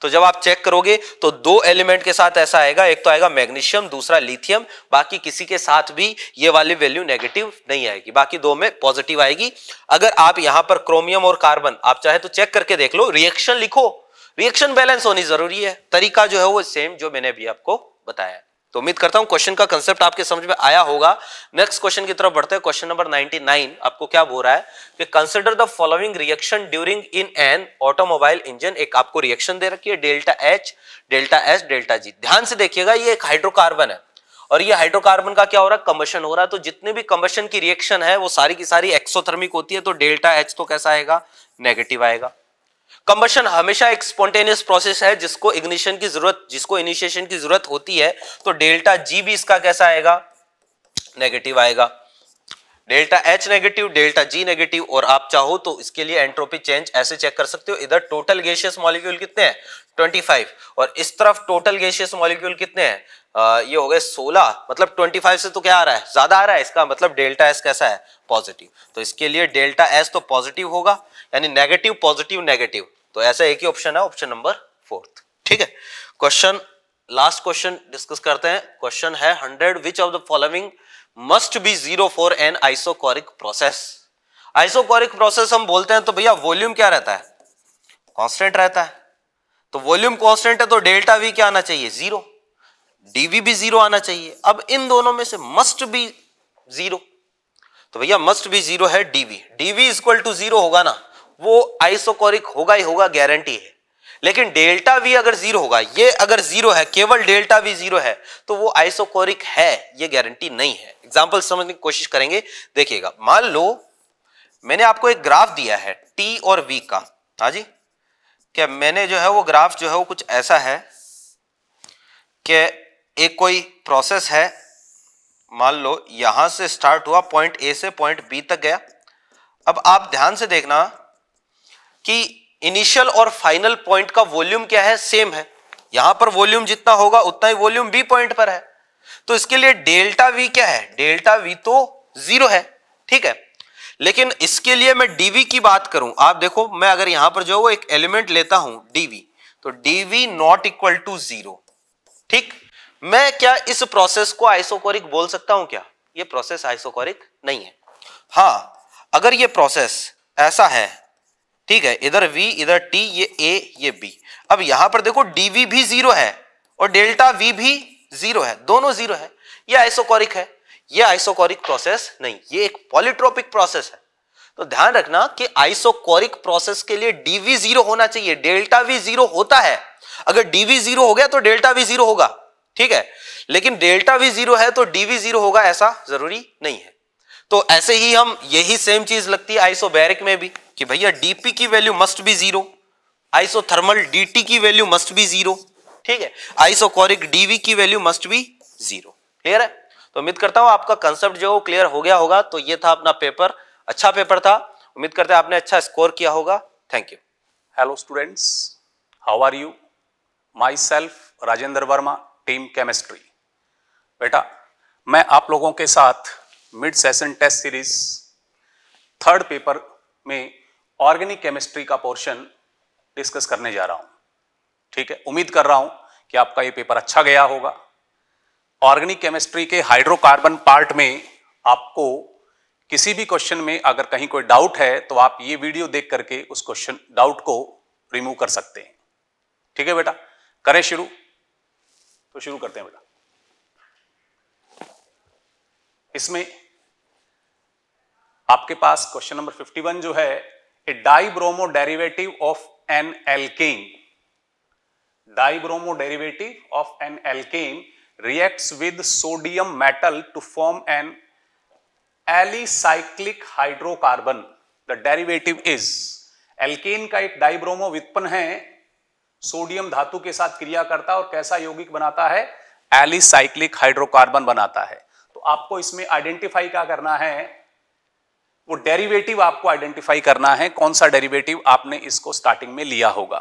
तो जब आप चेक करोगे तो दो एलिमेंट के साथ ऐसा आएगा एक तो आएगा मैग्नीशियम दूसरा लिथियम बाकी किसी के साथ भी ये वाली वैल्यू नेगेटिव नहीं आएगी बाकी दो में पॉजिटिव आएगी अगर आप यहां पर क्रोमियम और कार्बन आप चाहे तो चेक करके देख लो रिएक्शन लिखो रिएक्शन बैलेंस होनी जरूरी है तरीका जो है वो सेम जो मैंने अभी आपको बताया तो उम्मीद करता हूं क्वेश्चन का कंसेप्ट आपके समझ में आया होगा नेक्स्ट क्वेश्चन की तरफ बढ़ते हैं क्वेश्चन नंबर 99 आपको क्या बोल रहा है कि consider the following reaction during in an automobile engine एक आपको रिएक्शन दे रखी है delta H delta S delta G ध्यान से देखिएगा ये एक हाइड्रोकार्बन है और ये हाइड्रोकार्बन का क्या हो रहा है कंबेशन हो रहा है तो जितने भी कम्बशन की रिएक्शन है वो सारी की सारी एक्सोथर्मिक होती है तो डेल्टा एच तो कैसा आएगा नेगेटिव आएगा कंबशन हमेशा एक स्पॉन्टेनियस प्रोसेस है जिसको इग्निशन की जरूरत जिसको इनिशिएशन की जरूरत होती है तो डेल्टा जी भी इसका कैसा आएगा नेगेटिव आएगा delta H negative delta G negative और आप चाहो तो इसके लिए एंट्रोपी चेंज ऐसे चेक कर सकते हो इधर टोटल गैसियस मॉलिक्यूल कितने हैं 25 और इस तरफ टोटल गैशियस मॉलिक्यूल कितने हैं ये हो गए 16 मतलब 25 से तो क्या आ रहा है ज्यादा आ रहा है इसका मतलब डेल्टा एस कैसा है पॉजिटिव तो इसके लिए डेल्टा एस तो पॉजिटिव होगा यानी नेगेटिव पॉजिटिव नेगेटिव तो ऐसा एक ही ऑप्शन है ऑप्शन नंबर फोर्थ ठीक है क्वेश्चन लास्ट क्वेश्चन डिस्कस करते हैं क्वेश्चन है hundred which of the following must be zero for an isochoric process isochoric process हम बोलते हैं तो भैया वॉल्यूम क्या रहता है कॉन्स्टेंट रहता है तो वॉल्यूम कॉन्स्टेंट है तो डेल्टा वी क्या आना चाहिए जीरो डीवी भी जीरो आना चाहिए अब इन दोनों में से मस्ट बी जीरो तो भैया मस्ट बी जीरो है DV DV equal to zero होगा ना वो आइसोकोरिक होगा ही होगा गारंटी है लेकिन डेल्टा वी अगर जीरो होगा ये अगर जीरो है केवल डेल्टा वी जीरो है तो वो आइसोकोरिक है ये गारंटी नहीं है एग्जाम्पल समझने की कोशिश करेंगे देखिएगा मान लो मैंने आपको एक ग्राफ दिया है टी और वी का हा जी क्या मैंने जो है वो ग्राफ जो है वो कुछ ऐसा है कि एक कोई प्रोसेस है मान लो यहां से स्टार्ट हुआ पॉइंट ए से पॉइंट बी तक गया अब आप ध्यान से देखना कि इनिशियल और फाइनल पॉइंट का वॉल्यूम क्या है सेम है यहां पर वॉल्यूम जितना होगा उतना ही वॉल्यूम बी पॉइंट पर है तो इसके लिए डेल्टा वी क्या है डेल्टा वी तो जीरो है ठीक है लेकिन इसके लिए मैं डीवी की बात करूं आप देखो मैं अगर यहां पर जो वो एक एलिमेंट लेता हूं डीवी तो DV not equal to zero ठीक मैं क्या इस प्रोसेस को आइसोकोरिक बोल सकता हूं क्या ये प्रोसेस आइसोकोरिक नहीं है हाँ अगर ये प्रोसेस ऐसा है ठीक है इधर v इधर t ये a ये b अब यहां पर देखो dv भी जीरो है और डेल्टा v भी जीरो है दोनों जीरो है ये आइसोकोरिक है ये आइसोकोरिक प्रोसेस नहीं ये एक पॉलिट्रोपिक प्रोसेस है तो ध्यान रखना कि आइसोकोरिक प्रोसेस के लिए डीवी जीरो होना चाहिए डेल्टा वी जीरो होता है अगर डीवी जीरो हो गया तो डेल्टा v जीरो होगा ठीक है लेकिन डेल्टा v जीरो है तो डीवी जीरो होगा ऐसा जरूरी नहीं है तो ऐसे ही हम यही सेम चीज लगती है आइसोबैरिक में भी कि भैया डीपी की value must be zero isothermal DT की वैल्यू मस्ट बी जीरो ठीक है आइसोकोरिक डीवी की value must be zero clear है तो उम्मीद करता हूं आपका कंसेप्ट जो है क्लियर हो गया होगा तो ये था अपना पेपर अच्छा पेपर था उम्मीद करते हैं आपने अच्छा स्कोर किया होगा thank you hello students how are you myself Rajendra Verma team chemistry बेटा मैं आप लोगों के साथ mid session test series third paper में ऑर्गेनिक केमिस्ट्री का पोर्शन डिस्कस करने जा रहा हूं ठीक है उम्मीद कर रहा हूं कि आपका ये पेपर अच्छा गया होगा ऑर्गेनिक केमिस्ट्री के हाइड्रोकार्बन पार्ट में आपको किसी भी क्वेश्चन में अगर कहीं कोई डाउट है तो आप ये वीडियो देख करके उस क्वेश्चन डाउट को रिमूव कर सकते हैं ठीक है बेटा करें शुरू तो शुरू करते हैं बेटा इसमें आपके पास क्वेश्चन नंबर 51 जो है a dibromo derivative of an alkane. Dibromo derivative of an alkane reacts with sodium metal to form an alicyclic hydrocarbon the derivative is alkane का एक डाइब्रोमो व्युत्पन्न है सोडियम धातु के साथ क्रिया करता है और कैसा यौगिक बनाता है एलिसाइक्लिक हाइड्रोकार्बन बनाता है तो आपको इसमें आइडेंटिफाई क्या करना है वो डेरिवेटिव आपको आइडेंटिफाई करना है कौन सा डेरिवेटिव आपने इसको स्टार्टिंग में लिया होगा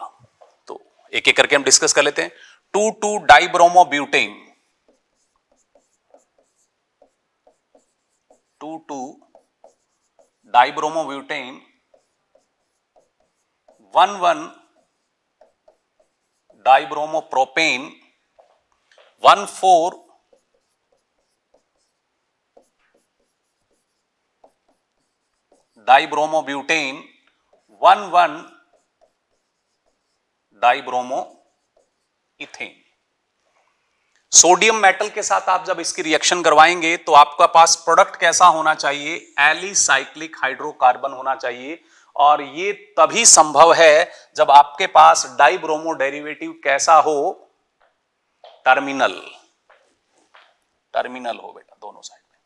तो एक एक करके हम डिस्कस कर लेते हैं two two dibromo butane two two dibromo butane one one dibromo propane one four one one dibromo ethane sodium metal के साथ आप जब इसकी रिएक्शन करवाएंगे तो आपका पास प्रोडक्ट कैसा होना चाहिए एलिसाइक्लिक हाइड्रोकार्बन होना चाहिए और ये तभी संभव है जब आपके पास डाइब्रोमो डेरिवेटिव कैसा हो टर्मिनल टर्मिनल हो बेटा दोनों साइड में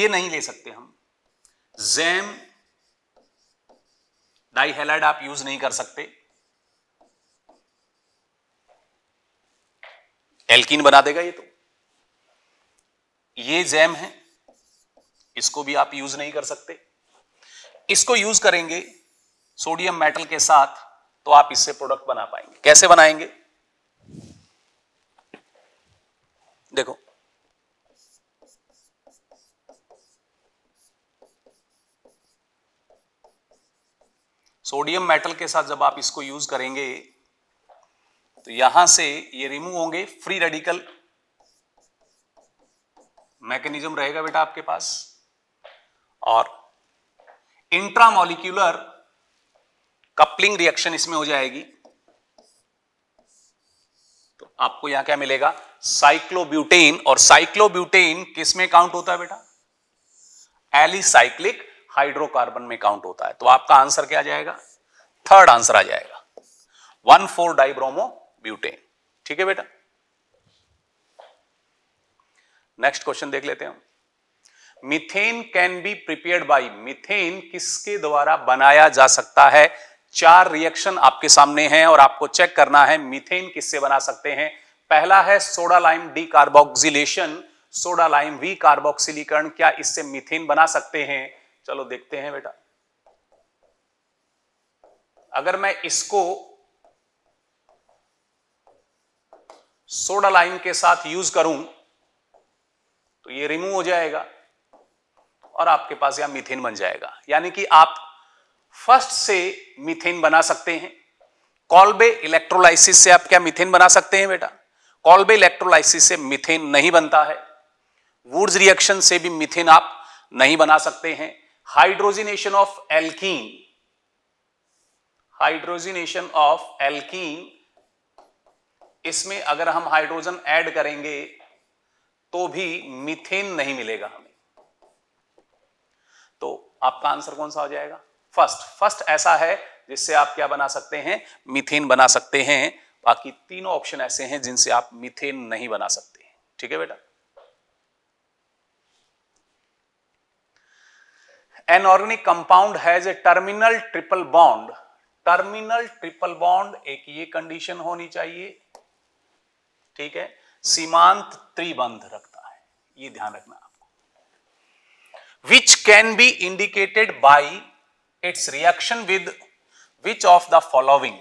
ये नहीं ले सकते हम डाई हेलाइड आप यूज नहीं कर सकते एल्किन बना देगा ये तो ये जैम है इसको भी आप यूज नहीं कर सकते इसको यूज करेंगे सोडियम मेटल के साथ तो आप इससे प्रोडक्ट बना पाएंगे कैसे बनाएंगे देखो सोडियम मेटल के साथ जब आप इसको यूज करेंगे तो यहां से ये रिमूव होंगे फ्री रेडिकल मैकेनिज्म रहेगा बेटा आपके पास और इंट्रामोलिक्यूलर कपलिंग रिएक्शन इसमें हो जाएगी तो आपको यहां क्या मिलेगा साइक्लोब्यूटेन और साइक्लोब्यूटेन किसमें काउंट होता है बेटा एलिसाइक्लिक हाइड्रोकार्बन में काउंट होता है तो आपका आंसर क्या जाएगा थर्ड आंसर आ जाएगा वन फोर डाइब्रोमो ब्यूटेन ठीक है बेटा नेक्स्ट क्वेश्चन देख लेते हैं methane can be prepared by methane किसके द्वारा बनाया जा सकता है चार रिएक्शन आपके सामने हैं और आपको चेक करना है मिथेन किससे बना सकते हैं पहला है soda lime decarboxylation soda lime वी कार्बोक्सिलीकरण क्या इससे मिथेन बना सकते हैं चलो देखते हैं बेटा अगर मैं इसको सोडा लाइम के साथ यूज करूं तो ये रिमूव हो जाएगा और आपके पास यहां मिथेन बन जाएगा यानी कि आप फर्स्ट से मिथेन बना सकते हैं कॉल्बे इलेक्ट्रोलाइसिस से आप क्या मिथेन बना सकते हैं बेटा कॉल्बे इलेक्ट्रोलाइसिस से मिथेन नहीं बनता है वुड्स रिएक्शन से भी मिथेन आप नहीं बना सकते हैं hydrogenation of alkene hydrogenation of alkene इसमें अगर हम हाइड्रोजन ऐड करेंगे तो भी मीथेन नहीं मिलेगा हमें तो आपका आंसर कौन सा हो जाएगा फर्स्ट फर्स्ट ऐसा है जिससे आप क्या बना सकते हैं मीथेन बना सकते हैं बाकी तीनों ऑप्शन ऐसे हैं जिनसे आप मीथेन नहीं बना सकते ठीक है बेटा an organic compound has a terminal triple bond terminal triple bond एक ये कंडीशन होनी चाहिए ठीक है सीमांत त्रिबंध रखता है ये ध्यान रखना आपको which can be indicated by its reaction with which of the following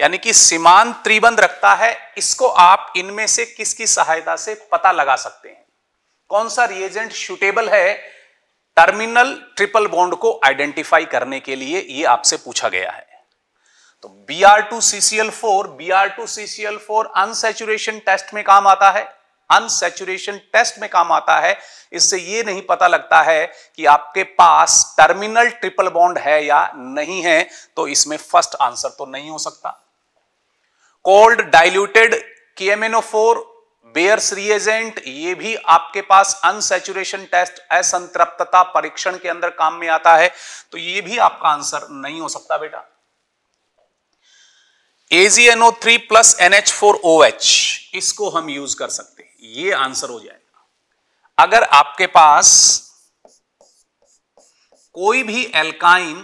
यानी कि सीमांत त्रिबंध रखता है इसको आप इनमें से किसकी सहायता से पता लगा सकते हैं कौन सा रिएजेंट सुटेबल है टर्मिनल ट्रिपल बॉन्ड को आइडेंटिफाई करने के लिए ये आपसे पूछा गया है तो B R two unsaturation test में काम आता है अनसेचुरेशन टेस्ट में काम आता है इससे यह नहीं पता लगता है कि आपके पास टर्मिनल ट्रिपल बॉन्ड है या नहीं है तो इसमें फर्स्ट आंसर तो नहीं हो सकता cold diluted KMNO Baeyer's reagent ये भी आपके पास अनसेचुरेशन टेस्ट असंतृप्तता परीक्षण के अंदर काम में आता है तो ये भी आपका आंसर नहीं हो सकता बेटा AgNO3 three plus NH four O H इसको हम यूज कर सकते हैं ये आंसर हो जाएगा अगर आपके पास कोई भी एल्काइन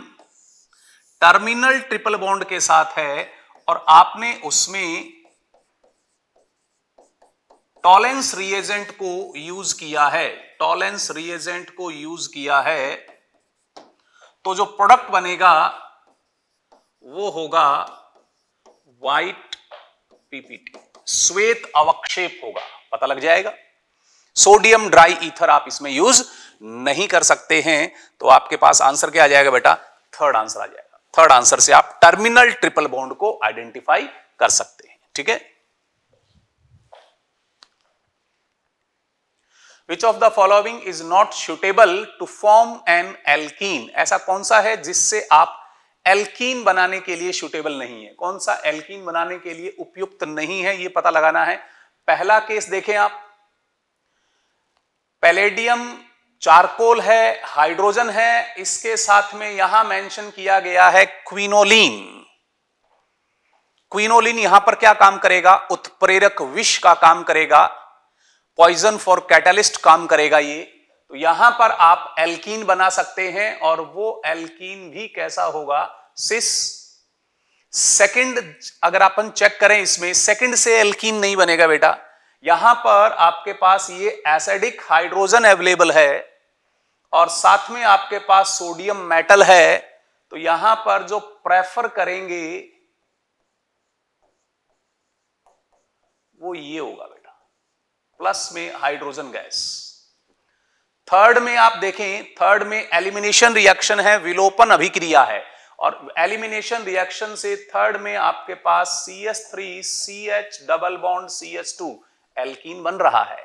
टर्मिनल ट्रिपल बॉन्ड के साथ है और आपने उसमें टॉलेंस रिएजेंट को यूज किया है टॉलेंस रिएजेंट को यूज किया है तो जो प्रोडक्ट बनेगा वो होगा व्हाइट पीपीटी श्वेत अवक्षेप होगा पता लग जाएगा सोडियम ड्राई ईथर आप इसमें यूज नहीं कर सकते हैं तो आपके पास आंसर क्या आ जाएगा बेटा थर्ड आंसर आ जाएगा थर्ड आंसर से आप टर्मिनल ट्रिपल बॉन्ड को आइडेंटिफाई कर सकते हैं ठीक है which of the following is not suitable to form an alkene ऐसा कौन सा है जिससे आप एल्कीन बनाने के लिए सुटेबल नहीं है कौन सा एल्कीन बनाने के लिए उपयुक्त नहीं है यह पता लगाना है पहला केस देखें आप पैलेडियम चारकोल है हाइड्रोजन है इसके साथ में यहां मेंशन किया गया है क्विनोलिन क्विनोलिन यहां पर क्या काम करेगा उत्प्रेरक विष का काम करेगा पॉइजन फॉर कैटलिस्ट काम करेगा ये तो यहां पर आप एल्कीन बना सकते हैं और वो एल्कीन भी कैसा होगा सिस सेकंड अगर अपन चेक करें इसमें सेकंड से एल्कीन नहीं बनेगा बेटा यहां पर आपके पास ये एसिडिक हाइड्रोजन अवेलेबल है और साथ में आपके पास सोडियम मेटल है तो यहां पर जो प्रेफर करेंगे वो ये होगा प्लस में हाइड्रोजन गैस थर्ड में आप देखें थर्ड में एलिमिनेशन रिएक्शन है विलोपन अभिक्रिया है और एलिमिनेशन रिएक्शन से थर्ड में आपके पास C S three C H double bond C S two alkene बन रहा है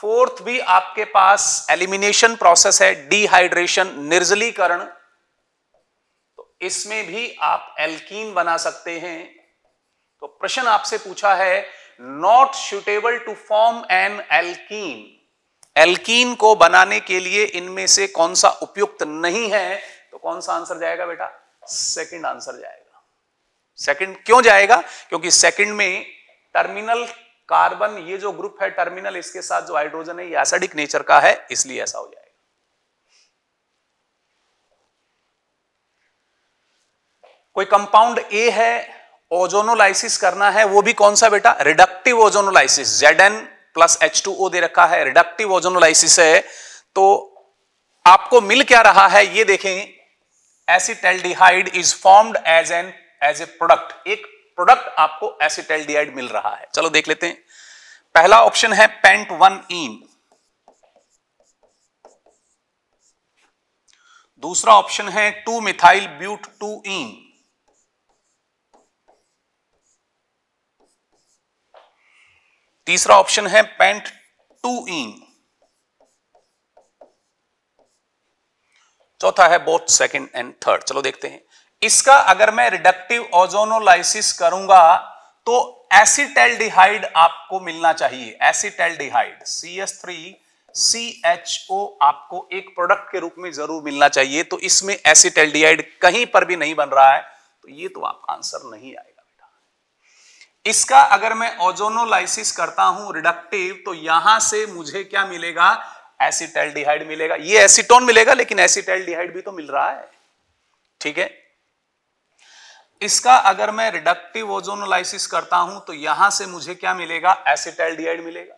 फोर्थ भी आपके पास एलिमिनेशन प्रोसेस है डिहाइड्रेशन निर्जलीकरण तो इसमें भी आप एल्कीन बना सकते हैं तो प्रश्न आपसे पूछा है not suitable to form an alkene alkene को बनाने के लिए इनमें से कौन सा उपयुक्त नहीं है तो कौन सा आंसर जाएगा बेटा सेकंड आंसर जाएगा सेकंड क्यों जाएगा क्योंकि सेकंड में टर्मिनल कार्बन ये जो ग्रुप है टर्मिनल इसके साथ जो हाइड्रोजन है ये एसिडिक नेचर का है इसलिए ऐसा हो जाएगा कोई कंपाउंड ए है ओजोनोलाइसिस करना है वो भी कौन सा बेटा reductive ozonolysis Z N plus H two O दे रखा है रिडक्टिव ओजोनोलाइसिस है तो आपको मिल क्या रहा है ये देखें acetaldehyde is formed as an as a product एक प्रोडक्ट आपको एसिटेल्डिहाइड मिल रहा है चलो देख लेते हैं पहला ऑप्शन है पेंट वन ईन दूसरा ऑप्शन है two methyl but two ene तीसरा ऑप्शन है पेंट टू इन चौथा है बोथ सेकंड एंड थर्ड चलो देखते हैं इसका अगर मैं रिडक्टिव ओजोनोलाइसिस करूंगा तो डिहाइड आपको मिलना चाहिए acetaldehyde C S three C H O आपको एक प्रोडक्ट के रूप में जरूर मिलना चाहिए तो इसमें डिहाइड कहीं पर भी नहीं बन रहा है तो ये तो आपका आंसर नहीं आएगा इसका अगर मैं ओजोनोलाइसिस करता हूं रिडक्टिव तो यहां से मुझे क्या मिलेगा एसिटेल्डिहाइड मिलेगा ये एसिटोन मिलेगा लेकिन एसिटेल्डिहाइड भी तो मिल रहा है ठीक है इसका अगर मैं रिडक्टिव ओजोनोलाइसिस करता हूं तो यहां से मुझे क्या मिलेगा एसिटेल्डिहाइड मिलेगा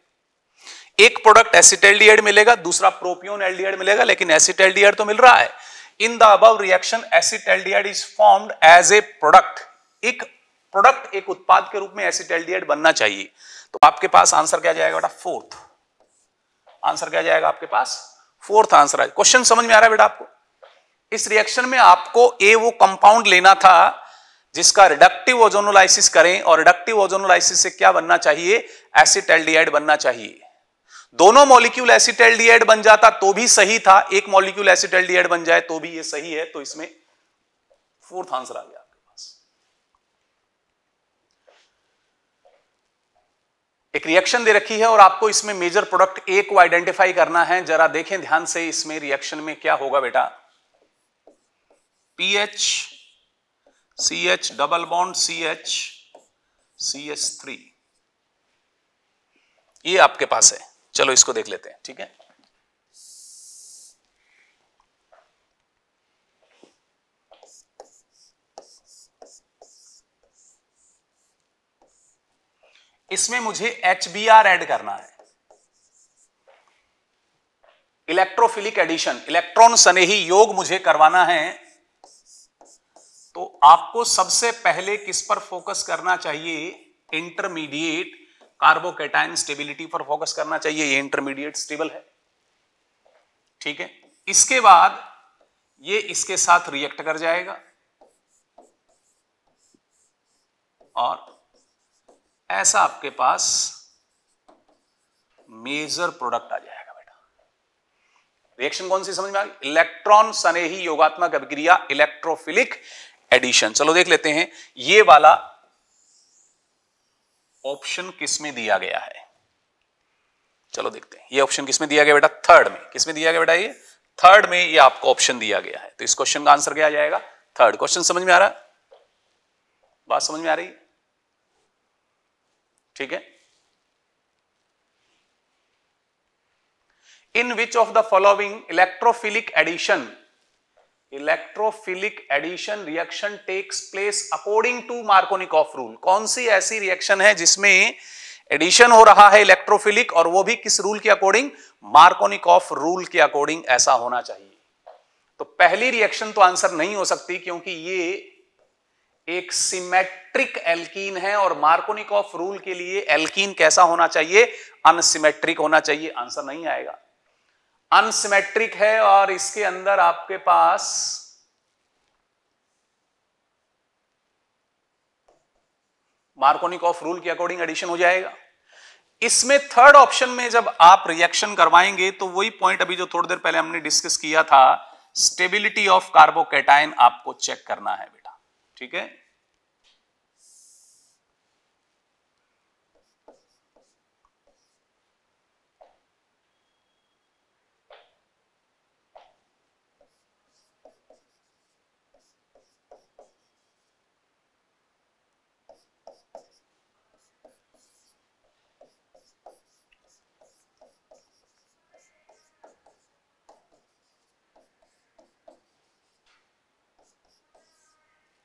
एक प्रोडक्ट एसिटेल्डिहाइड मिलेगा दूसरा प्रोपियोन एल्डिहाइड मिलेगा लेकिन एसिटेल्डिहाइड तो मिल रहा है in the above reaction acetaldehyde is formed as a product एक प्रोडक्ट एक उत्पाद के रूप में एसिटेल्डिहाइड बनना चाहिए तो आपके पास आंसर क्या जाएगा बेटा फोर्थ आंसर क्या जाएगा आपके पास फोर्थ आंसर आएगा क्वेश्चन समझ में आ रहा है बेटा आपको इस रिएक्शन में आपको ए वो कंपाउंड लेना था जिसका रिडक्टिव ओजोनोलाइसिस करें और रिडक्टिव ओजोनोलाइसिस से क्या बनना चाहिए एसिटेल्डिहाइड बनना चाहिए दोनों मॉलिक्यूल एसिटेल्डिहाइड बन जाता तो भी सही था एक मॉलिक्यूल एसिटेल्डिहाइड बन जाए तो भी ये सही है तो इसमें फोर्थ आंसर आ गया एक रिएक्शन दे रखी है और आपको इसमें मेजर प्रोडक्ट ए को आइडेंटिफाई करना है जरा देखें ध्यान से इसमें रिएक्शन में क्या होगा बेटा PH C H double bond C H C H three ये आपके पास है चलो इसको देख लेते हैं ठीक है इसमें मुझे एच बी आर एड करना है इलेक्ट्रोफिलिक एडिशन इलेक्ट्रॉन स्नेही योग मुझे करवाना है तो आपको सबसे पहले किस पर फोकस करना चाहिए इंटरमीडिएट कार्बोकेटाइन स्टेबिलिटी पर फोकस करना चाहिए ये इंटरमीडिएट स्टेबल है ठीक है इसके बाद ये इसके साथ रिएक्ट कर जाएगा और ऐसा आपके पास मेजर प्रोडक्ट आ जाएगा बेटा रिएक्शन कौन सी समझ में आ गई इलेक्ट्रॉन सने ही योगात्मक अभिक्रिया इलेक्ट्रोफिलिक एडिशन चलो देख लेते हैं ये वाला ऑप्शन किसमें दिया गया है चलो देखते हैं ये ऑप्शन किसमें दिया गया बेटा थर्ड में किसमें दिया गया बेटा ये थर्ड में ये आपको ऑप्शन दिया गया है तो इस क्वेश्चन का आंसर क्या आ जाएगा थर्ड क्वेश्चन समझ में आ रहा बात समझ में आ रही है ठीक है in which of the following electrophilic addition electrophilic addition reaction takes place according to Markovnikov rule कौन सी ऐसी रिएक्शन है जिसमें एडिशन हो रहा है इलेक्ट्रोफिलिक और वो भी किस रूल के अकॉर्डिंग मार्कोनिकॉफ रूल के अकॉर्डिंग ऐसा होना चाहिए तो पहली रिएक्शन तो आंसर नहीं हो सकती क्योंकि ये एक सिमेट्रिक एल्कीन है और मार्कोनिक ऑफ रूल के लिए एल्कीन कैसा होना चाहिए अनसिमेट्रिक होना चाहिए आंसर नहीं आएगा अनसिमेट्रिक है और इसके अंदर आपके पास मार्कोनिक ऑफ रूल के अकॉर्डिंग एडिशन हो जाएगा इसमें थर्ड ऑप्शन में जब आप रिएक्शन करवाएंगे तो वही पॉइंट अभी जो थोड़ी देर पहले हमने डिस्कस किया था स्टेबिलिटी ऑफ कार्बोकेटाइन आपको चेक करना है बेटा ठीक है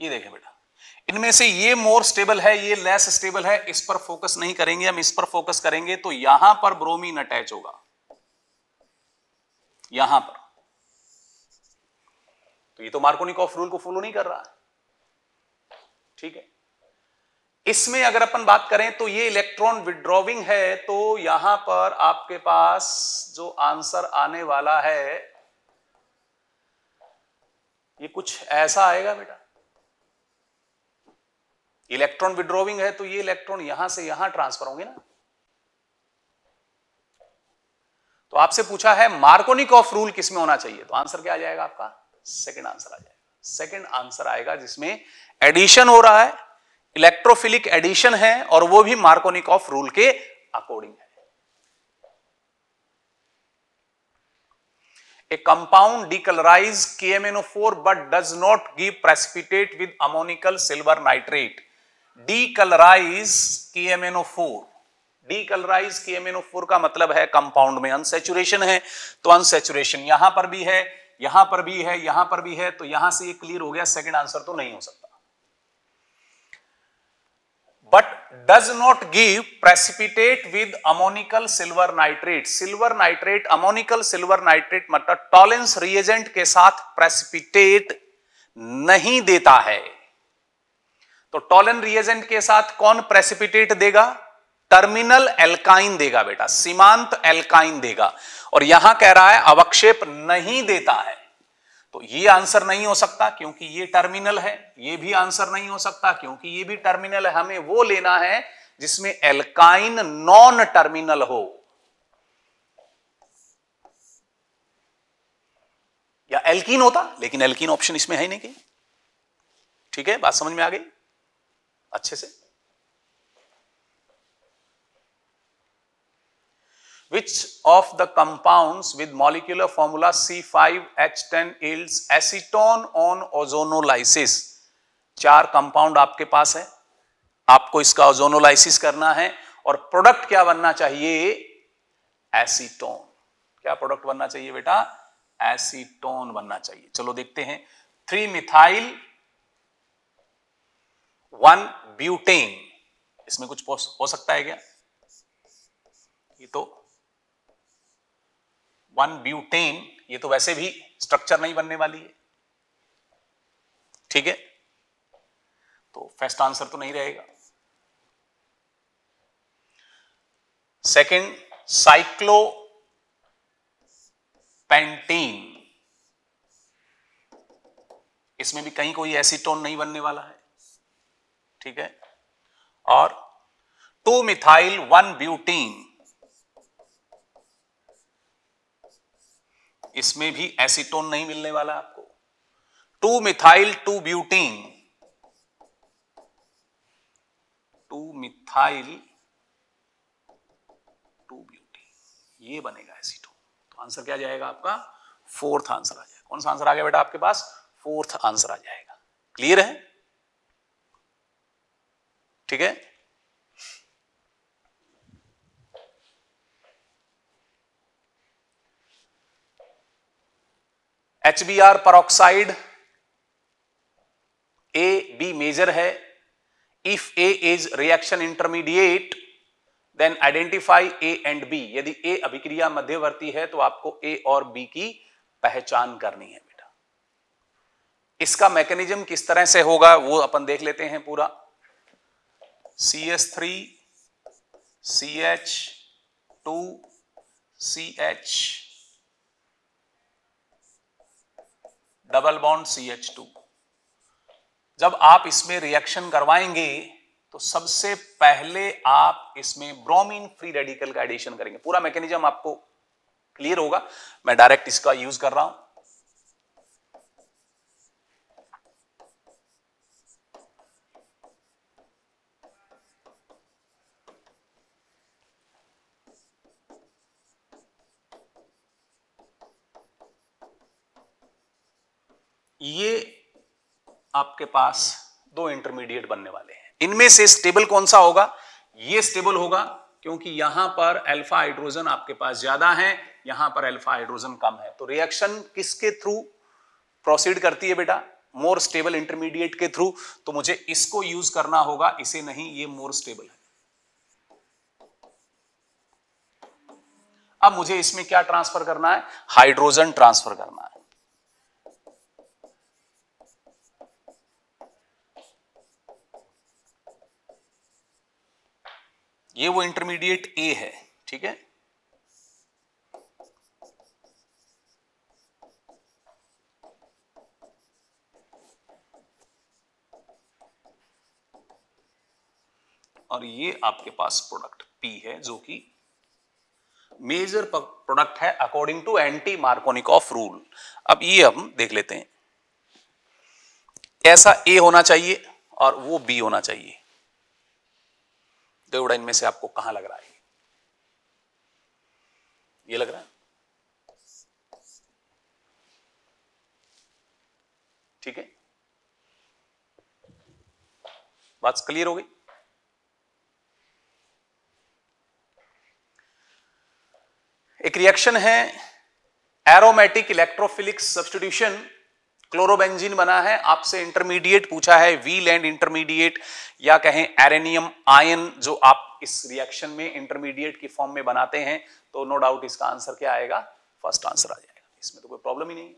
ये देखें बेटा इनमें से ये मोर स्टेबल है ये लेस स्टेबल है इस पर फोकस नहीं करेंगे हम इस पर फोकस करेंगे तो यहां पर ब्रोमीन अटैच होगा यहां पर तो ये तो मार्कोनिकॉफ रूल को फॉलो नहीं कर रहा है ठीक है इसमें अगर अपन बात करें तो ये इलेक्ट्रॉन विड्रॉविंग है तो यहां पर आपके पास जो आंसर आने वाला है ये कुछ ऐसा आएगा बेटा इलेक्ट्रॉन विड्रोविंग है तो ये इलेक्ट्रॉन यहां से यहां ट्रांसफर होंगे ना तो आपसे पूछा है मार्कोनिक ऑफ रूल किसमें होना चाहिए तो आंसर क्या आ जाएगा आपका सेकंड आंसर आ जाएगा सेकंड आंसर आएगा जिसमें एडिशन हो रहा है इलेक्ट्रोफिलिक एडिशन है और वो भी मार्कोनिक ऑफ रूल के अकॉर्डिंग है a compound decolourise K M N O four but does not give precipitate with ammoniacal silver nitrate decolourise KMNO4 decolourise KMNO4 का मतलब है कंपाउंड में अनसेचुरेशन है तो अनसेचुरेशन यहां पर भी है यहां पर भी है यहां पर भी है तो यहां से ये क्लियर हो गया सेकंड आंसर तो नहीं हो सकता but does not give precipitate with ammoniacal silver nitrate silver nitrate ammoniacal silver nitrate मतलब टॉलेंस रिएजेंट के साथ प्रेसिपिटेट नहीं देता है तो टॉलन रिएजेंट के साथ कौन प्रेसिपिटेट देगा टर्मिनल एल्काइन देगा बेटा सीमांत एल्काइन देगा और यहां कह रहा है अवक्षेप नहीं देता है तो ये आंसर नहीं हो सकता क्योंकि ये टर्मिनल है ये भी आंसर नहीं हो सकता क्योंकि ये भी टर्मिनल है हमें वो लेना है जिसमें एल्काइन नॉन टर्मिनल हो या एल्कीन होता लेकिन एल्कीन ऑप्शन इसमें है नहीं कि ठीक है बात समझ में आ गई अच्छे से compound with molecular formula C five H ten yields acetone on ozonolysis चार कंपाउंड आपके पास है आपको इसका ओजोनोलाइसिस करना है और प्रोडक्ट क्या बनना चाहिए एसीटोन क्या प्रोडक्ट बनना चाहिए बेटा एसीटोन बनना चाहिए चलो देखते हैं थ्री मिथाइल वन ब्यूटेन इसमें कुछ हो सकता है क्या ये तो वन ब्यूटेन ये तो वैसे भी स्ट्रक्चर नहीं बनने वाली है ठीक है तो फर्स्ट आंसर तो नहीं रहेगा सेकंड साइक्लो पेंटीन इसमें भी कहीं कोई एसीटोन नहीं बनने वाला है ठीक है और टू मिथाइल वन ब्यूटीन इसमें भी एसीटोन नहीं मिलने वाला आपको two methyl two butene two methyl two butene ये बनेगा एसीटोन तो आंसर क्या जाएगा आपका फोर्थ आंसर आ जाएगा कौन सा आंसर आ गया बेटा आपके पास फोर्थ आंसर आ जाएगा क्लियर है ठीक है H B R peroxide A B major है if A is reaction intermediate then identify A and B यदि ए अभिक्रिया मध्यवर्ती है तो आपको ए और बी की पहचान करनी है बेटा इसका मैकेनिज्म किस तरह से होगा वो अपन देख लेते हैं पूरा C C S three H two C H double bond C H two जब आप इसमें रिएक्शन करवाएंगे तो सबसे पहले आप इसमें ब्रोमीन फ्री रेडिकल का एडिशन करेंगे पूरा मैकेनिज्म आपको क्लियर होगा मैं डायरेक्ट इसका यूज कर रहा हूं ये आपके पास दो इंटरमीडिएट बनने वाले हैं इनमें से स्टेबल कौन सा होगा ये स्टेबल होगा क्योंकि यहां पर अल्फा हाइड्रोजन आपके पास ज्यादा है यहां पर अल्फा हाइड्रोजन कम है तो रिएक्शन किसके थ्रू प्रोसीड करती है बेटा मोर स्टेबल इंटरमीडिएट के थ्रू तो मुझे इसको यूज करना होगा इसे नहीं ये मोर स्टेबल है अब मुझे इसमें क्या ट्रांसफर करना है हाइड्रोजन ट्रांसफर करना है ये वो इंटरमीडिएट ए है ठीक है और ये आपके पास प्रोडक्ट पी है जो कि मेजर प्रोडक्ट है according to anti मार्कोनिक of rule अब ये हम देख लेते हैं ऐसा ए होना चाहिए और वो बी होना चाहिए टेवड़ा इनमें से आपको कहां लग रहा है ये लग रहा है ठीक है बात क्लियर हो गई एक रिएक्शन है एरोमेटिक इलेक्ट्रोफिलिक सब्सटीट्यूशन क्लोरोबेंजीन बना है आपसे इंटरमीडिएट पूछा है वी लैंड इंटरमीडिएट या कहें एरेनियम आयन जो आप इस रिएक्शन में इंटरमीडिएट की फॉर्म में बनाते हैं तो नो डाउट इसका आंसर क्या आएगा फर्स्ट आंसर आ जाएगा इसमें तो कोई प्रॉब्लम ही नहीं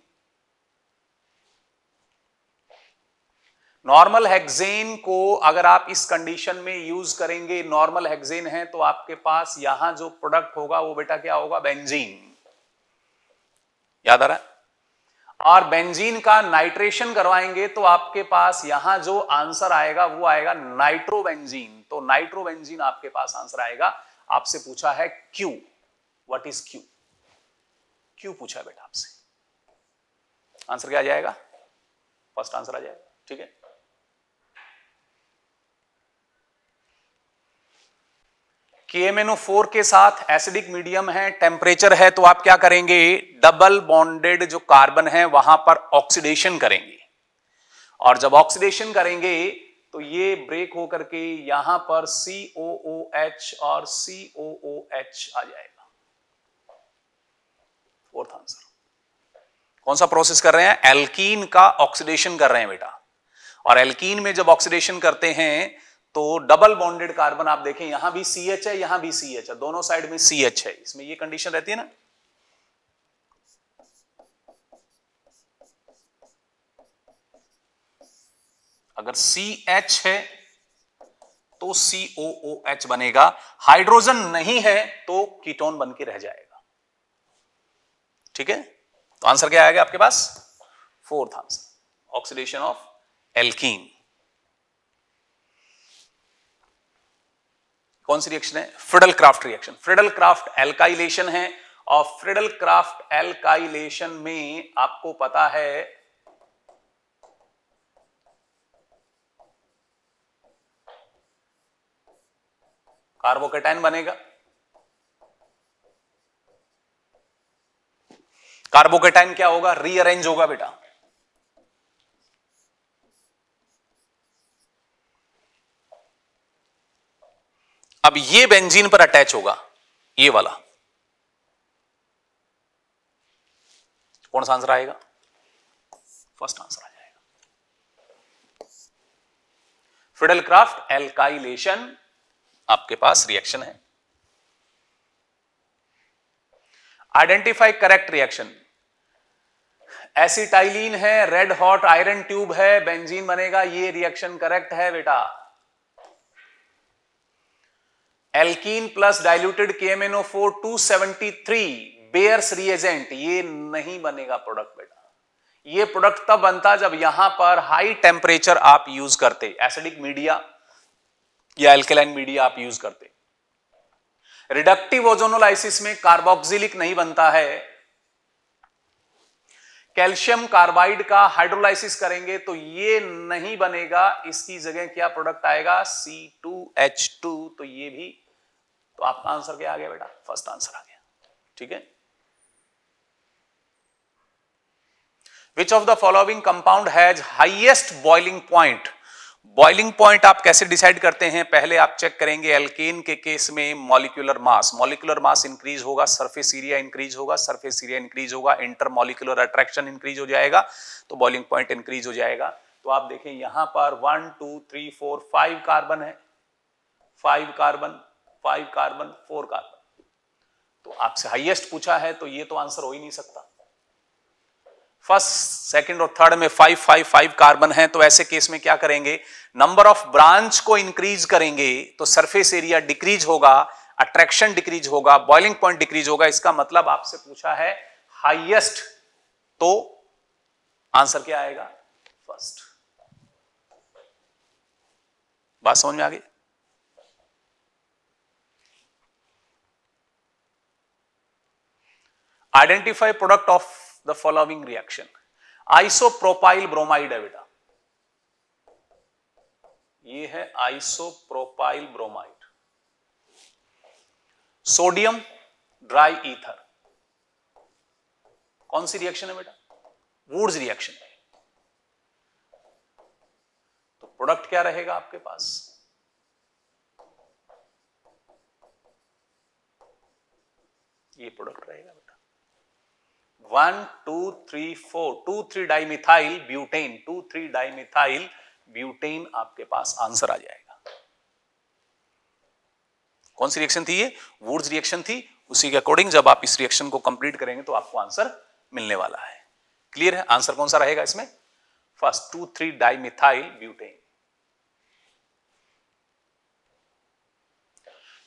नॉर्मल हेक्सेन को अगर आप इस कंडीशन में यूज करेंगे नॉर्मल हेक्सेन है तो आपके पास यहां जो प्रोडक्ट होगा वो बेटा क्या होगा बेंजीन याद आ रहा है और बेंजीन का नाइट्रेशन करवाएंगे तो आपके पास यहां जो आंसर आएगा वो आएगा नाइट्रोबेंजीन तो नाइट्रोबेंजीन आपके पास आंसर आएगा आपसे पूछा है Q what is Q Q पूछा है बेटा आपसे आंसर क्या आ जाएगा फर्स्ट आंसर आ जाएगा ठीक है KMNO4 के साथ एसिडिक मीडियम है टेम्परेचर है तो आप क्या करेंगे डबल बॉन्डेड जो कार्बन है वहां पर ऑक्सीडेशन करेंगे और जब ऑक्सीडेशन करेंगे तो ये ब्रेक होकर के यहां पर COOH और COOH आ जाएगा फोर्थ आंसर कौन सा प्रोसेस कर रहे हैं एल्कीन का ऑक्सीडेशन कर रहे हैं बेटा और एल्कीन में जब ऑक्सीडेशन करते हैं तो डबल बॉन्डेड कार्बन आप देखें यहां भी सी एच है यहां भी सी एच है दोनों साइड में सी एच है इसमें ये कंडीशन रहती है ना अगर सी एच है तो सी ओ ओ एच बनेगा हाइड्रोजन नहीं है तो कीटोन बन के रह जाएगा ठीक है तो आंसर क्या आएगा आपके पास fourth answer oxidation of alkene कौन सी रिएक्शन है Friedel Crafts reaction Friedel Crafts alkylation है और फ्रिडल क्राफ्ट एल्काइलेशन में आपको पता है कार्बोकेटाइन बनेगा कार्बोकेटाइन क्या होगा रीअरेंज होगा बेटा अब ये बेंजीन पर अटैच होगा ये वाला कौन सा आंसर आएगा फर्स्ट आंसर आ जाएगा फिडल क्राफ्ट एल्काइलेशन आपके पास रिएक्शन है आइडेंटिफाई करेक्ट रिएक्शन एसिटाइलिन है रेड हॉट आयरन ट्यूब है बेंजीन बनेगा ये रिएक्शन करेक्ट है बेटा alkene plus diluted seventy three Baeyer's reagent ये नहीं बनेगा प्रोडक्ट बेटा ये प्रोडक्ट तब बनता जब यहां पर हाई टेम्परेचर आप यूज करते एसिडिक मीडिया या एल्केलाइन मीडिया आप यूज करते रिडक्टिव ओजोनोलाइसिस में कार्बोक्सिलिक नहीं बनता है कैल्शियम कार्बाइड का हाइड्रोलाइसिस करेंगे तो ये नहीं बनेगा इसकी जगह क्या प्रोडक्ट आएगा सी टू एच टू तो ये भी तो आपका आंसर क्या आ गया बेटा फर्स्ट आंसर आ गया ठीक है which of the following compound has highest boiling point boiling point आप कैसे डिसाइड करते हैं पहले आप चेक करेंगे एल्केन के केस में molecular mass molecular mass increase होगा सरफेस एरिया इंक्रीज होगा सरफेस एरिया इंक्रीज होगा इंटर मॉलिक्यूलर अट्रैक्शन इंक्रीज हो जाएगा तो बॉइलिंग पॉइंट इंक्रीज हो जाएगा तो आप देखें यहां पर one two three four five carbon है five carbon five carbon four carbon तो आपसे हाईएस्ट पूछा है तो ये तो आंसर हो ही नहीं सकता फर्स्ट सेकंड और थर्ड में फाइव फाइव फाइव कार्बन है तो ऐसे केस में क्या करेंगे नंबर ऑफ ब्रांच को इंक्रीज करेंगे तो सरफेस एरिया डिक्रीज होगा अट्रैक्शन डिक्रीज होगा बॉइलिंग पॉइंट डिक्रीज होगा इसका मतलब आपसे पूछा है हाइएस्ट तो आंसर क्या आएगा फर्स्ट बात समझ में आ गई identify product of the following reaction isopropyl bromide है बेटा ये है isopropyl bromide sodium dry ether कौन सी रिएक्शन है बेटा वूड्स रिएक्शन है तो प्रोडक्ट क्या रहेगा आपके पास ये प्रोडक्ट रहेगा one two three four two three dimethyl butane two three dimethyl butane आपके पास आंसर आ जाएगा कौन सी रिएक्शन थी ये वुड्स रिएक्शन थी उसी के अकॉर्डिंग जब आप इस रिएक्शन को कंप्लीट करेंगे तो आपको आंसर मिलने वाला है क्लियर है आंसर कौन सा रहेगा इसमें first two three dimethyl butane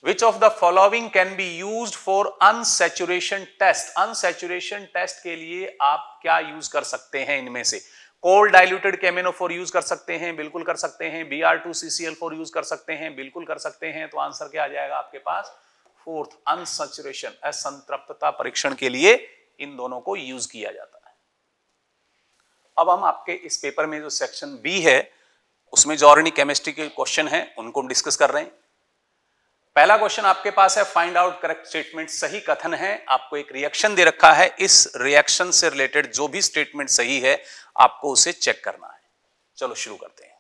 which of the following can be used for unsaturation test unsaturation test के लिए आप क्या use कर सकते हैं इनमें से कोल्ड डाइल्यूटेड फोर यूज कर सकते हैं बिल्कुल कर सकते हैं B R two C C L four use कर सकते हैं बिल्कुल कर सकते हैं तो आंसर क्या आ जाएगा आपके पास फोर्थ अनसेचुरेशन असंतृप्तता परीक्षण के लिए इन दोनों को यूज किया जाता है अब हम आपके इस पेपर में जो सेक्शन बी है उसमें जो ऑर्गेनिक केमिस्ट्री के क्वेश्चन है उनको हम डिस्कस कर रहे हैं पहला क्वेश्चन आपके पास है फाइंड आउट करेक्ट स्टेटमेंट सही कथन है आपको एक रिएक्शन दे रखा है इस रिएक्शन से रिलेटेड जो भी स्टेटमेंट सही है आपको उसे चेक करना है चलो शुरू करते हैं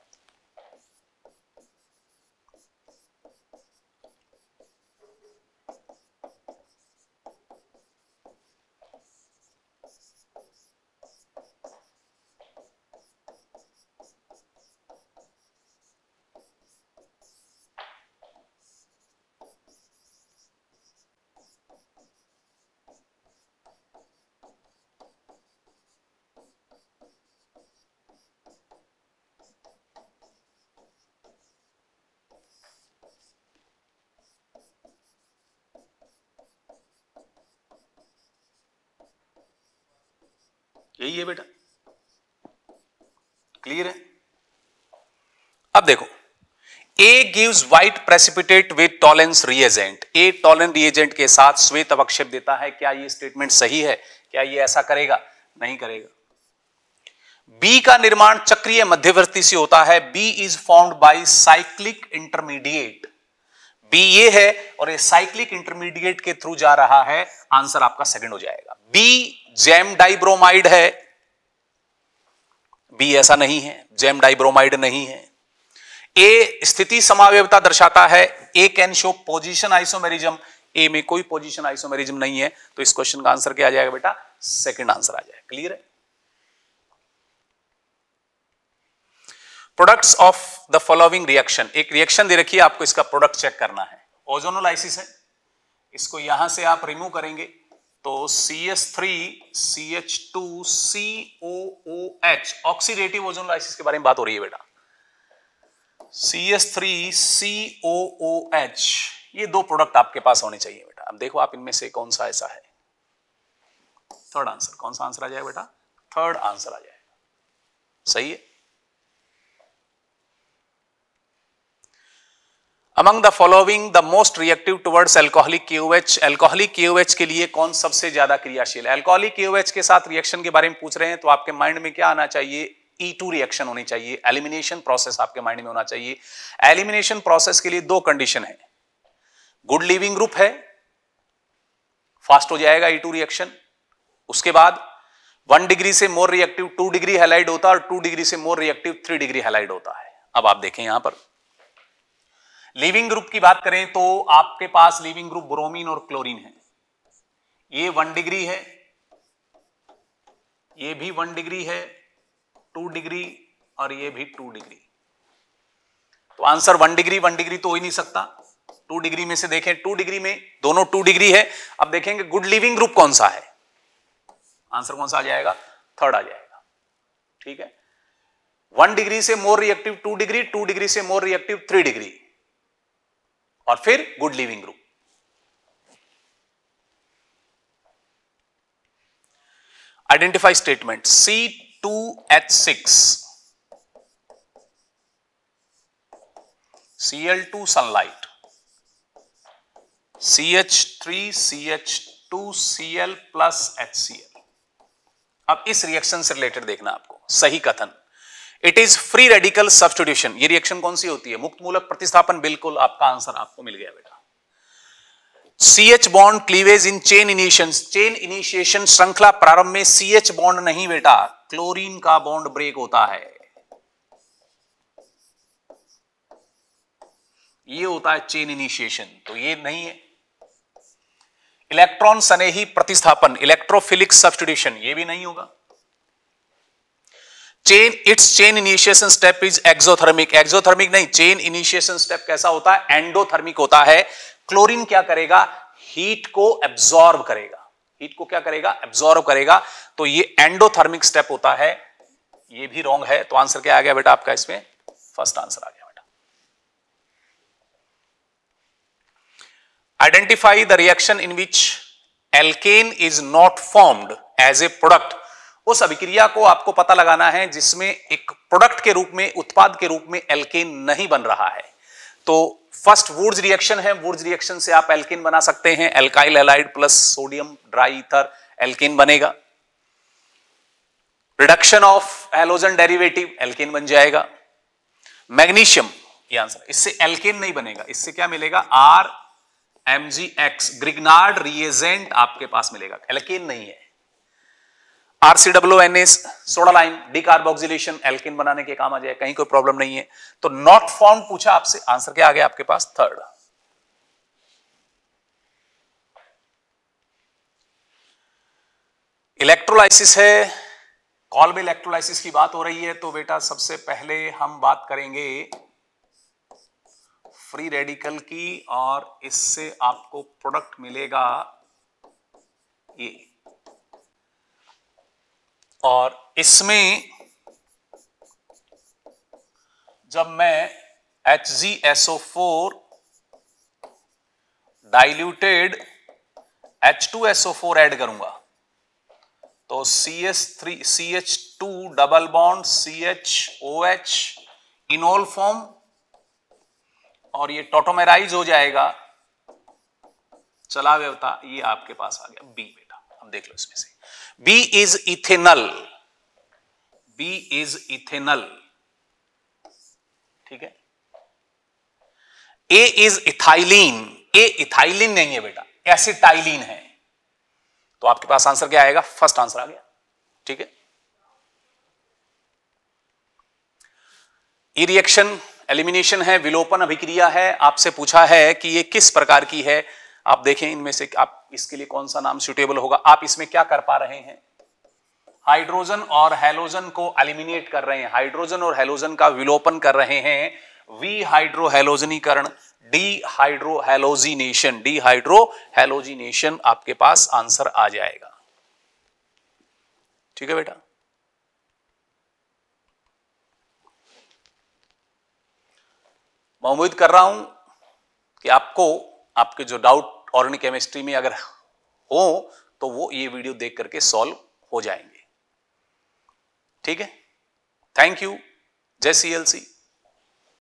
यही है बेटा क्लियर है अब देखो A gives white precipitate with Tollens reagent A Tollens reagent के साथ श्वेत अवक्षेप देता है क्या ये स्टेटमेंट सही है क्या ये ऐसा करेगा नहीं करेगा बी का निर्माण चक्रीय मध्यवर्ती से होता है B is formed by cyclic intermediate B ये है और ये साइक्लिक इंटरमीडिएट के थ्रू जा रहा है आंसर आपका सेकंड हो जाएगा बी जैम डाइब्रोमाइड है बी ऐसा नहीं है जैम डाइब्रोमाइड नहीं है ए स्थिति समावयता दर्शाता है A can show position isomerism A में कोई पोजिशन आइसोमेरिज्म नहीं है तो इस क्वेश्चन का आंसर क्या आ जाएगा बेटा सेकेंड आंसर आ जाएगा क्लियर है products of the following reaction एक रिएक्शन दे रखी है आपको इसका प्रोडक्ट चेक करना है ओजोनोलाइसिस है इसको यहां से आप रिमूव करेंगे तो C S three C H two C O O H oxidative ozonolysis के बारे में बात हो रही है बेटा C S three C O O H ये दो प्रोडक्ट आपके पास होने चाहिए बेटा अब देखो आप इनमें से कौन सा ऐसा है थर्ड आंसर कौन सा आंसर आ जाए बेटा थर्ड आंसर आ जाएगा सही है among the following the most reactive towards alcoholic KOH H alcoholic के लिए कौन सबसे ज्यादा क्रियाशील है alcoholic एच के साथ रिएक्शन के बारे में पूछ रहे हैं तो आपके माइंड में क्या आना चाहिए E2 रिएक्शन होनी चाहिए एलिमिनेशन प्रोसेस आपके माइंड में होना चाहिए एलिमिनेशन प्रोसेस के लिए दो कंडीशन है गुड लिविंग ग्रुप है फास्ट हो जाएगा E2 रिएक्शन उसके बाद वन डिग्री से more reactive two degree halide होता है और टू डिग्री से more reactive three degree halide होता है अब आप देखें यहां पर लिविंग ग्रुप की बात करें तो आपके पास लिविंग ग्रुप ब्रोमीन और क्लोरीन है ये वन डिग्री है ये भी वन डिग्री है टू डिग्री और ये भी टू डिग्री तो answer one degree one degree तो हो ही नहीं सकता टू डिग्री में से देखें टू डिग्री में दोनों टू डिग्री है अब देखेंगे गुड लिविंग ग्रुप कौन सा है आंसर कौन सा आ जाएगा थर्ड आ जाएगा ठीक है वन डिग्री से more reactive two degree two degree से मोर रिएक्टिव थ्री डिग्री और फिर good leaving group identify statement C two H six C L two sunlight C H three C H two C L plus H C L अब इस reaction से related देखना आपको सही कथन it is free radical substitution ये reaction कौन सी होती है मुक्त मूलक प्रतिस्थापन बिल्कुल आपका आंसर आपको मिल गया बेटा C H bond cleavage in chain initiation chain initiation श्रृंखला प्रारंभ में सी एच बॉन्ड नहीं बेटा क्लोरीन का बॉन्ड ब्रेक होता है ये होता है चेन इनिशिएशन तो ये नहीं है इलेक्ट्रॉन सने ही प्रतिस्थापन इलेक्ट्रोफिलिक सब्सटीट्यूशन ये भी नहीं होगा chain it's chain initiation step is exothermic exothermic नहीं चेन इनिशिएशन स्टेप कैसा होता है एंडोथर्मिक होता है क्लोरीन क्या करेगा हीट को एब्जॉर्ब करेगा हीट को क्या करेगा एब्जॉर्ब करेगा तो ये एंडोथर्मिक स्टेप होता है ये भी रॉन्ग है तो आंसर क्या आ गया बेटा आपका इसमें फर्स्ट आंसर आ गया बेटा identify the reaction in which alkane is not formed as a product उस अभिक्रिया को आपको पता लगाना है जिसमें एक प्रोडक्ट के रूप में उत्पाद के रूप में एल्केन नहीं बन रहा है तो फर्स्ट वुड्स रिएक्शन है वुड्स रिएक्शन से आप एल्केन बना सकते हैं alkyl halide plus sodium dry ether alkane बनेगा reduction of halogen derivative alkane बन जाएगा मैग्नीशियम आंसर इससे एल्केन नहीं बनेगा इससे क्या मिलेगा R M G X Grignard reagent आपके पास मिलेगा एल्केन नहीं है आरसीडब्ल्यूएनएस सोडालाइन लाइम डिकार्बोक्सिलेशन एल्किन बनाने के काम आ जाए कहीं कोई प्रॉब्लम नहीं है तो नॉट फॉर्म पूछा आपसे आंसर क्या आ गया आपके पास थर्ड इलेक्ट्रोलाइसिस है कॉल में इलेक्ट्रोलाइसिस की बात हो रही है तो बेटा सबसे पहले हम बात करेंगे फ्री रेडिकल की और इससे आपको प्रोडक्ट मिलेगा ये और इसमें जब मैं HgSO4 डाइल्यूटेड H2SO4 ऐड करूंगा तो CH3 CH2 double bond CHOH enol form और ये टोटोमेराइज हो जाएगा चला व्यवता ये आपके पास आ गया बी बेटा अब देख लो इसमें से B is ethanal B is ethanal ठीक है A is ethylene A ethylene नहीं है बेटा एसिटाइलीन है तो आपके पास आंसर क्या आएगा फर्स्ट आंसर आ गया ठीक है ई रिएक्शन एलिमिनेशन है विलोपन अभिक्रिया है आपसे पूछा है कि ये किस प्रकार की है आप देखें इनमें से आप इसके लिए कौन सा नाम सुटेबल होगा आप इसमें क्या कर पा रहे हैं हाइड्रोजन और हेलोजन को एलिमिनेट कर रहे हैं हाइड्रोजन और हेलोजन का विलोपन कर रहे हैं वी हाइड्रोहेलोजनीकरण डी हाइड्रोहेलोजिनेशन डी हाइड्रोहेलोजिनेशन आपके पास आंसर आ जाएगा ठीक है बेटा मैं उम्मीद कर रहा हूं कि आपको आपके जो डाउट ऑर्गन केमिस्ट्री में अगर हो तो वो ये वीडियो देख करके सॉल्व हो जाएंगे ठीक है थैंक यू जय सी एल सी